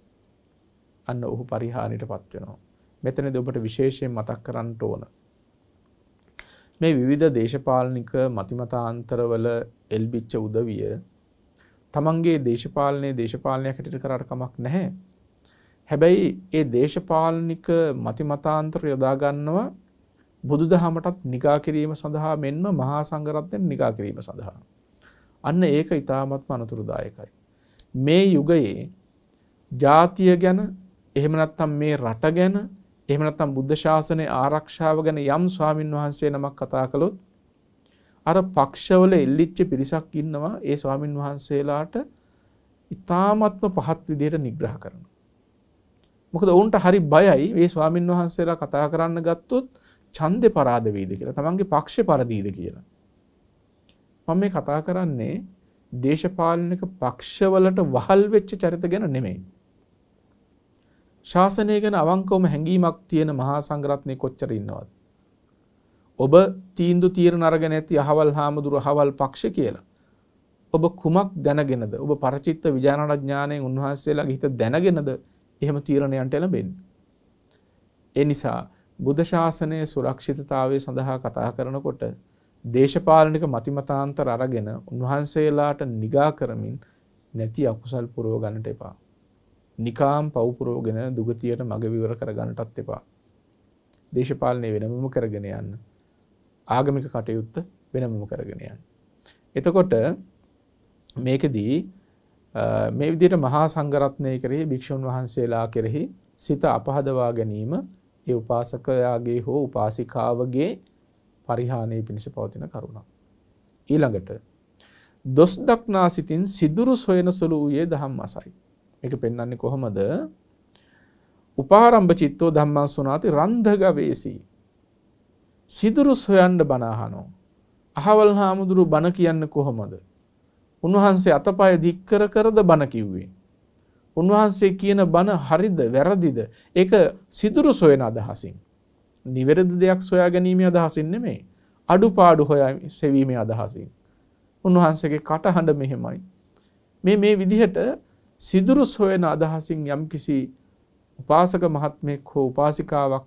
අන්න ඔහු පරිහානියටපත් වෙනවා. මෙතනදී ඔබට විශේෂයෙන් මතක් කරන්න ඕන. මේ විවිධ දේශපාලනික මතිමතාන්තරවල එල්බිච්ච උදවිය තමන්ගේ දේශපාලනයේ දේශපාලනයක් හැටියට කරාට කමක් නැහැ. හැබැයි ඒ දේශපාලනික මතිමතාන්තර යොදා ගන්නවා බුදුදහමටත් නිගා කිරීම සඳහා මෙන්ම මහා සංඝරත්නයට නිගා කිරීම සඳහා. අන්න ඒක ඊටාත්ම අනතුරුදායකයි. මේ යුගයේ ජාතිය ගැන එහෙම නැත්නම් මේ රට ගැන එහෙම නැත්නම් බුද්ධ ශාසනයේ ආරක්ෂාව ගැන යම් ස්වාමින් වහන්සේ නමක් කතා කළොත් අර පක්ෂවල එල්ලිච්ච පිරිසක් ඉන්නවා ඒ ස්වාමින් වහන්සේලාට ඊ타මත්ම පහත් විදිහට නිග්‍රහ කරනවා. මොකද ඔවුන්ට හරි බයයි මේ ස්වාමින් වහන්සේලා කතා කරන්න ගත්තොත් ඡන්දේ පරාද වේද කියලා තමන්ගේ පක්ෂේ පරදීද කියලා. මම මේ කතා කරන්නේ දේශපාලනික පක්ෂවලට වහල් වෙච්ච චරිත ගැන නෙමෙයි. ශාසනය ගැන අවංකවම හැඟීමක් තියෙන මහා සංඝරත්නයේ කොච්චර ඉන්නවද? ඔබ තීන්දුව తీරන අරගෙන ඇති අහවල් හාමුදුර අහවල් පක්ෂ කියලා. ඔබ කුමක් දැනගෙනද? ඔබ පරචිත්ත විජානනඥාණයෙන් උන්වහන්සේලාගේ හිත දැනගෙනද එහෙම තීරණයන්ට එළඹෙන්නේ? ඒ නිසා බුද්ධ ශාසනයේ සුරක්ෂිතතාවය සඳහා කතා කරනකොට දේශපාලනික මතිමතාන්තර අරගෙන උන්වහන්සේලාට නිගා කරමින් නැති අකුසල් පුරව ගන්නට එපා. නිකාම් පවුපුරෝගෙන දුගතියට මග විවර කර ගන්නටත් එපා. දේශපාලනය වෙනමම කරගෙන යන්න. ආගමික කටයුත්ත වෙනමම කරගෙන යන්න. එතකොට මේකදී මේ විදිහට මහා සංඝරත්නය කෙරෙහි භික්ෂුන් වහන්සේලා කෙරෙහි සිත අපහදවා ගැනීම ඒ උපාසකයාගේ හෝ උපාසිකාවගේ පරිහානිය පිණිස පවතින කරුණක්. ඊළඟට දොස් දක්නා සිතින් සිදුරු සොයන සුළු වූයේ දහම් අසයි. එක පෙන්න්නේ කොහොමද උපාරම්භ චිත්තෝ ධම්මං සුනාති රන්ධග වේසී. සිදුරු සොයන්ඩ බනාහනෝ. අහවල් හාමුදුරු බණ කියන්න කොහොමද. උන්වහන්සේ අතපය දික්කර කරද බණ කිව්වේ. උන්වහන්සේ කියන බණ හරිද වැරදිද ඒක සිදුරු සොයන අදහසින් නිවැරදි දෙයක් සොයා ගැනීමේ අදහසින් නෙමෙයි අඩුපාඩු හොයා සෙවීමේ අදහසින් උන්වහන්සේගේ කටහඬ මෙහෙමයි මේ මේ විදිහට සිදුරු සොයන අදහසින් යම්කිසි උපාසක මහත්මයෙක් හෝ උපාසිකාවක්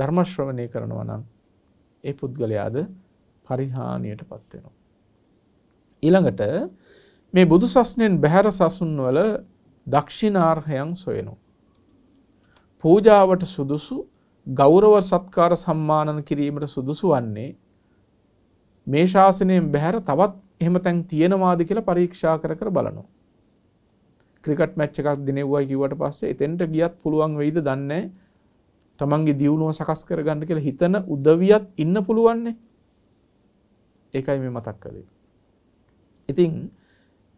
ධර්ම ශ්‍රවණය කරනවා නම් ඒ පුද්ගලයාද පරිහානියට පත් වෙනවා ඊළඟට මේ බුදු සස්නෙන් බැහැර සසුන් වල දක්ෂිනාර්හයන් සොයනු. පූජාවට සුදුසු ගෞරව සත්කාර සම්මානන කිරීමට සුදුසු වන්නේ මේ ශාසනයෙන් බැහැර තවත් එහෙම තැන් තියෙනවාද කියලා පරීක්ෂා කර කර බලනවා. ක්‍රිකට් මැච් එකක් දිනෙව්වා කිව්වට පස්සේ එතෙන්ට ගියත් පුළුවන් වෙයිද දන්නේ තමන්ගේ දියුණුව සකස් කරගන්න කියලා හිතන උදවියත් ඉන්න පුළුවන්නේ. ඒකයි මේ මතක් කළේ. ඉතින්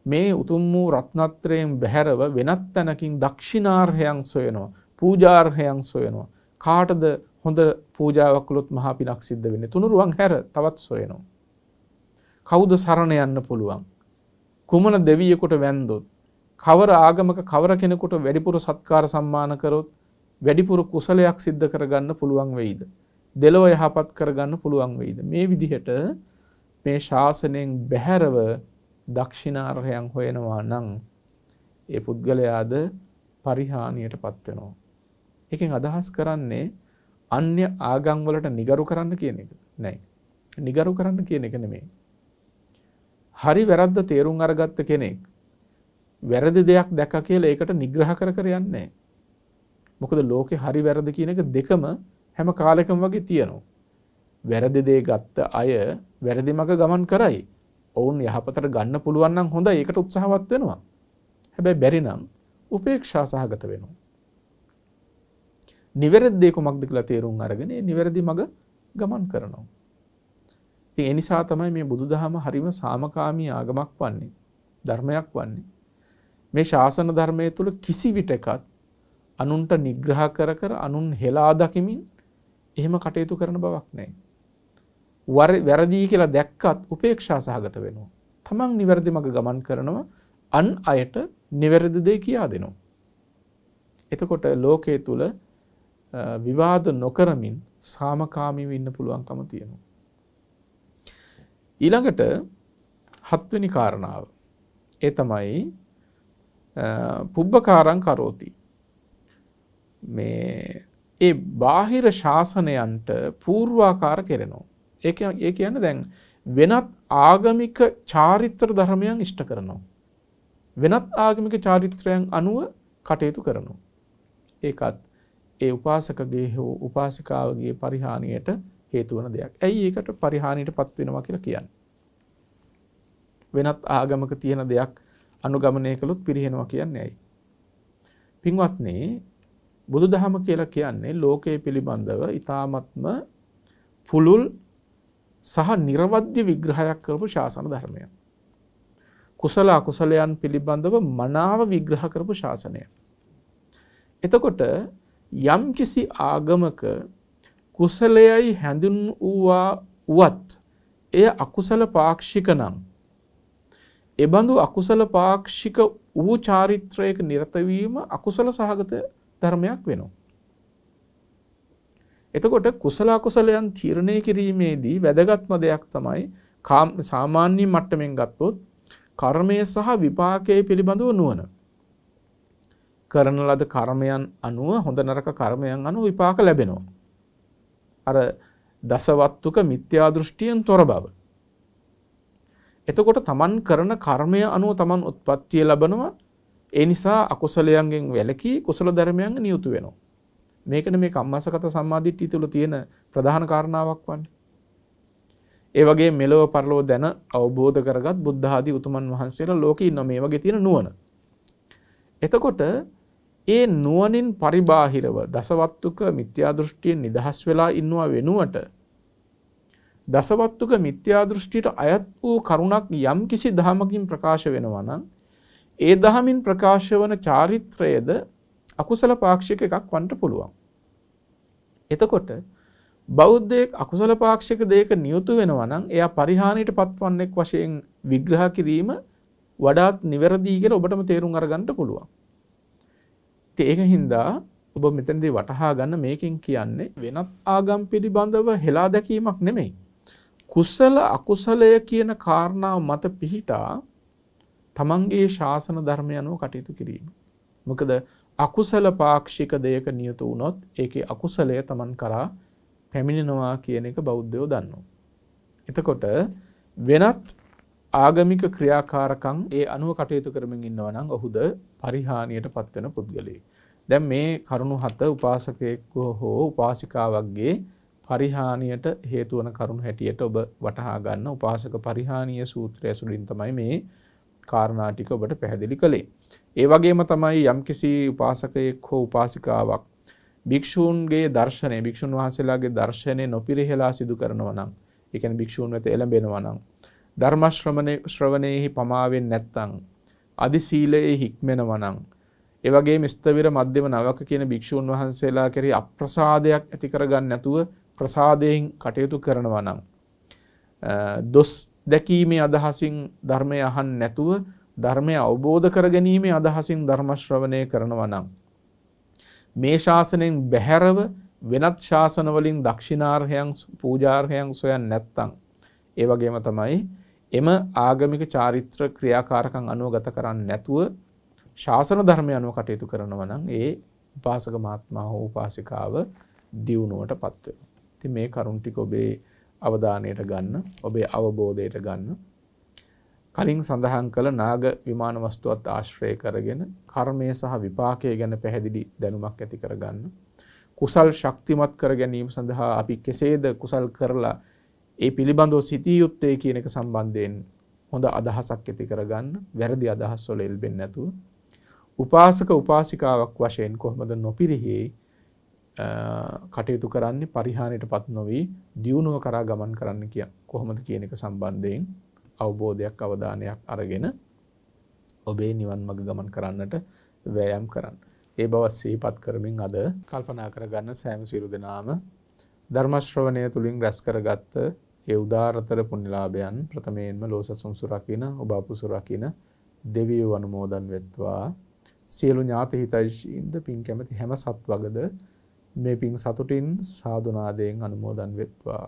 මේ උතුම් වූ රත්නත්‍රයෙන් බැහැරව වෙනත් තැනකින් දක්ෂිනාර්හයන් සොයනවා පූජාර්හයන් සොයනවා කාටද හොඳ පූජාවක් කළොත් මහා පිනක් සිද්ධ වෙන්නේ තුනුරුවන් හැර තවත් සොයනවා කවුද සරණ යන්න පුළුවන් කුමන දෙවියෙකුට වැන්දොත් කවර ආගමක කවර කෙනෙකුට වැඩිපුර සත්කාර සම්මාන කරොත් වැඩිපුර කුසලයක් සිද්ධ කරගන්න පුළුවන් වෙයිද දෙලොව යහපත් කරගන්න පුළුවන් වෙයිද මේ විදිහට මේ ශාසනයෙන් බැහැරව දක්ෂිනාර්හයන් හොයනවා නම් ඒ පුද්ගලයාද පරිහානියට පත් වෙනවා. එකෙන් අදහස් කරන්නේ අන්‍ය ආගම් වලට නිගරු කරන්න කියන එක. නෑ. නිගරු කරන්න කියන එක නෙමෙයි. හරි වැරද්ද තේරුම් අරගත්ත කෙනෙක් වැරදි දෙයක් දැක කියලා ඒකට නිග්‍රහ කර කර යන්නේ මොකද ලෝකේ හරි වැරදි කියන එක දෙකම හැම කාලෙකම වගේ තියෙනවා. වැරදි දේ ගත්ත අය වැරදි මඟ ගමන් කරයි. ඔවුන් යහපතට ගන්න පුළුවන් නම් හොඳයි ඒකට උත්සාහවත් වෙනවා. හැබැයි බැරි නම් උපේක්ෂා සහගත වෙනවා. නිවැරදි දේ කුමක්ද කියලා තේරුම් අරගෙන ඒ නිවැරදි මඟ ගමන් කරනවා. ඉතින් ඒ නිසා තමයි මේ බුදුදහම හරිම සාමකාමී ආගමක් වන්නේ. ධර්මයක් වන්නේ. මේ ශාසන ධර්මය තුළ කිසි විටකත් අනුන්ට නිග්‍රහ කර කර අනුන් හෙලා දකිමින් එහෙම කටයුතු කරන බවක් නැහැ. වැරදිී කියලා දැක්කත් උපේක්ෂා සහගත වෙනවා. තමන් නිවැරදි මඟ ගමන් කරනවා අන් අයට නිවැරදි දේ කියා දෙනවා. එතකොට ලෝකයේ තුල විවාද නොකරමින් සාමකාමීව ඉන්න පුළුවන්කම තියෙනවා. ඊළඟට හත්වෙනි කාරණාව ඒ තමයි පුබ්බකාරං කරෝති මේ ඒ බාහිර ශාසනයන්ට පූර්වාකාර කෙරෙනවා ඒක ඒ කියන්න දැන් වෙනත් ආගමික චාරිත්‍ර ධර්මයන් ඉෂ්ට කරනවා. වෙනත් ආගමික චාරිත්‍රයන් අනුව කටයුතු කරනු. ඒකත් ඒ උපාසකගේ හෝ උපාසිකාවගේ පරිහානියට හේතුවන දෙයක් ඇයි ඒකට පරිහානියට පත්වෙනවා කියලා කියන්න. වෙනත් ආගමක තියෙන දෙයක් අනුගමනය කළුත් පිරිහෙනවා කියන්න ඇයි. පින්වත්නේ බුදු දහම කියලා කියන්නේ ලෝකයේ පිළිබඳව ඉතාමත්ම පුළුල් සහ නිර්වද්‍ය විග්‍රහයක් කරපු ශාසන ධර්මය. කුසල අකුසලයන් පිළිබඳව මනාව විග්‍රහ කරපු ශාසනය. එතකොට යම් කිසි ආගමක කුසලයයි හැඳුන් වූවා වුවත් එය අකුසල පාක්ෂික නම්. එබඳු අකුසල පාක්ෂික වූ චාරිත්‍රයක නිරතවීම අකුසල සහගත ධර්මයක් වෙනවා. එතකොට කුසල අකුසලයන් තීරණය කිරීමේදී වැදගත්ම දෙයක් තමයි සාමාන්‍ය මට්ටමින් ගත්තොත් කර්මය සහ විපාකයේ පිළිබඳව නුවණ. කරන ලද කර්මයන් අනුව හොඳ නරක කර්මයන් අනුව විපාක ලැබෙනවා. අර දසවත්තුක මිත්‍යා දෘෂ්ටියෙන් තොර බව. එතකොට තමන් කරන කර්මය අනුව තමන් උත්පත්තිය ලබනවා. ඒ නිසා අකුසලයන්ගෙන් වැළකී කුසල ධර්මයන් නියුතු වෙනවා. මේකන මේ කම්මසකත සම්මාධිට්ටි තුළ තියෙන ප්‍රධාන කාරණාවක් වන්න. ඒ වගේ මෙලොව පරලෝ දැන අවබෝධ කරගත් බුද්ධාදී උතුමන් වහන්සේලා ලෝක ඉන්න මේ වගේ තියෙන නුවන. එතකොට ඒ නුවනින් පරිබාහිරව දසවත්තුක මිත්‍යාදෘෂ්ටියෙන් නිදහස් වෙලා ඉන්නවා වෙනුවට දසවත්තුක මිත්‍යාදෘෂ්ටියට අයත් වූ කරුණක් යම් කිසි දහමකින් ප්‍රකාශ වෙනවා නම් ඒ දහමින් ප්‍රකාශ වන චාරිත්‍රයේද අකුසල පාක්ෂික එකක් වන්ට පුළුවන්. එතකොට බෞද්ධයෙක් අකුසල පාක්ෂික දෙයක නියුතු වෙනවා නම් එයා පරිහානියට පත්වන්නෙක් වශයෙන් විග්‍රහ කිරීම වඩාත් නිවැරදි කියලා ඔබටම තේරුම් අරගන්න පුළුවන්. ඉතින් ඒක හින්දා ඔබ මෙතනදී වටහා ගන්න මේකෙන් කියන්නේ වෙනත් ආගම් පිළිබඳව හෙලා දැකීමක් නෙමෙයි. කුසල අකුසලය කියන කාරණා මත පිහිටා තමන්ගේ ශාසන ධර්මය අනුව කටයුතු කිරීම. මොකද අකුසල පාක්ෂික දෙයක නියතු වුණොත් ඒකේ අකුසලය තමන් කරා පැමිණෙනවා කියන එක බෞද්ධයෝ දන්නවා. එතකොට වෙනත් ආගමික ක්‍රියාකාරකම් ඒ අනුව කටයුතු කරමින් ඉන්නවා නම් ඔහුද පරිහානියට පත්වෙන පුද්ගලයෙක්. දැන් මේ කරුණු හත උපාසකයෙකු හෝ උපාසිකාවක්ගේ පරිහානියට හේතු වන කරුණු හැටියට ඔබ වටහා ගන්න උපාසක පරිහානීය සූත්‍රය ඇසුරින් තමයි මේ කාරණා ටික ඔබට පැහැදිලි කළේ. ඒ වගේම තමයි යම්කිසි උපාසකයෙක් හෝ උපාසිකාවක් භික්ෂූන්ගේ දර්ශනය භික්ෂූන් වහන්සේලාගේ දර්ශනය නොපිරිහෙලා සිදු කරනවා නම් ඒ කියන්නේ භික්ෂූන් වෙත එළඹෙනවා නම් ධර්ම ශ්‍රවණයෙහි පමාවෙන් නැත්තම් අදි සීලයේ හික්මෙනවා නම් ඒ වගේම ස්තවිර මධ්‍යම නවක කියන භික්ෂූන් වහන්සේලා කෙරෙහි අප්‍රසාදයක් ඇති කරගන්න නැතුව ප්‍රසාදයෙන් කටයුතු කරනවා නම් දොස් දැකීමේ අදහසින් ධර්මය අහන් නැතුව ධර්මය අවබෝධ කරගැනීමේ අදහසින් ධර්මශ්‍රවණය කරනවා නම්. මේ ශාසනයෙන් බැහැරව වෙනත් ශාසනවලින් දක්ෂිනාර්හයන් පූජාර්හයන් සොයන් නැත්තං. ඒවගේම තමයි එම ආගමික චාරිත්‍ර ක්‍රියාකාරකං අනුව ගත කරන්න නැතුව ශාසන ධර්මය අනුව කටයුතු කරනව නම් ඒ උපාසක මහත්මා හෝ උපාසිකාව දියුණුවට පත්ව. ති මේ කරුන්ටික ඔබේ අවධානයට ගන්න ඔබේ අවබෝධයට ගන්න කලින් සඳහන් කළ නාග විමාන වස්තුවත් ආශ්‍රය කරගෙන කර්මය සහ විපාකය ගැන පැහැදිලි දැනුමක් ඇති කරගන්න. කුසල් ශක්තිමත් කර ගැනීම සඳහා අපි කෙසේද කුසල් කරලා ඒ පිළිබඳව සිතියුත්තේ කියන එක සම්බන්ධයෙන් හොඳ අදහසක් ඇති කරගන්න වැරදි අදහස් වල එල්බෙන්නේ නැතුව උපාසක උපාසිකාවක් වශයෙන් කොහොමද නොපිරිහි කටයුතු කරන්නේ පරිහානියටපත් නොවි දියුණුව කරා ගමන් කරන්න කිය කොහොමද කියන එක සම්බන්ධයෙන් අවබෝධයක් අවධානයක් අරගෙන ඔබේ නිවන් මඟ ගමන් කරන්නට වෑයම් කරන්න. ඒ බව සීපත් කරමින් අද කල්පනා කරගන්න සෑම සිරු දෙනාම ධර්මශ්‍රවණය තුළින් රැස් කරගත්ත ඒ උදාරතර පුණ්‍යලාභයන් ප්‍රථමයෙන්ම ලෝසසුන් සුරකින ඔබ අපසුරකින දෙවියෝ අනුමෝදන් වෙත්වා සියලු ඥාති හිතයිශීන්ද පින් කැමති හැම සත්වගද මේ පින් සතුටින් සාධනාදයෙන් අනුමෝදන් වෙත්වා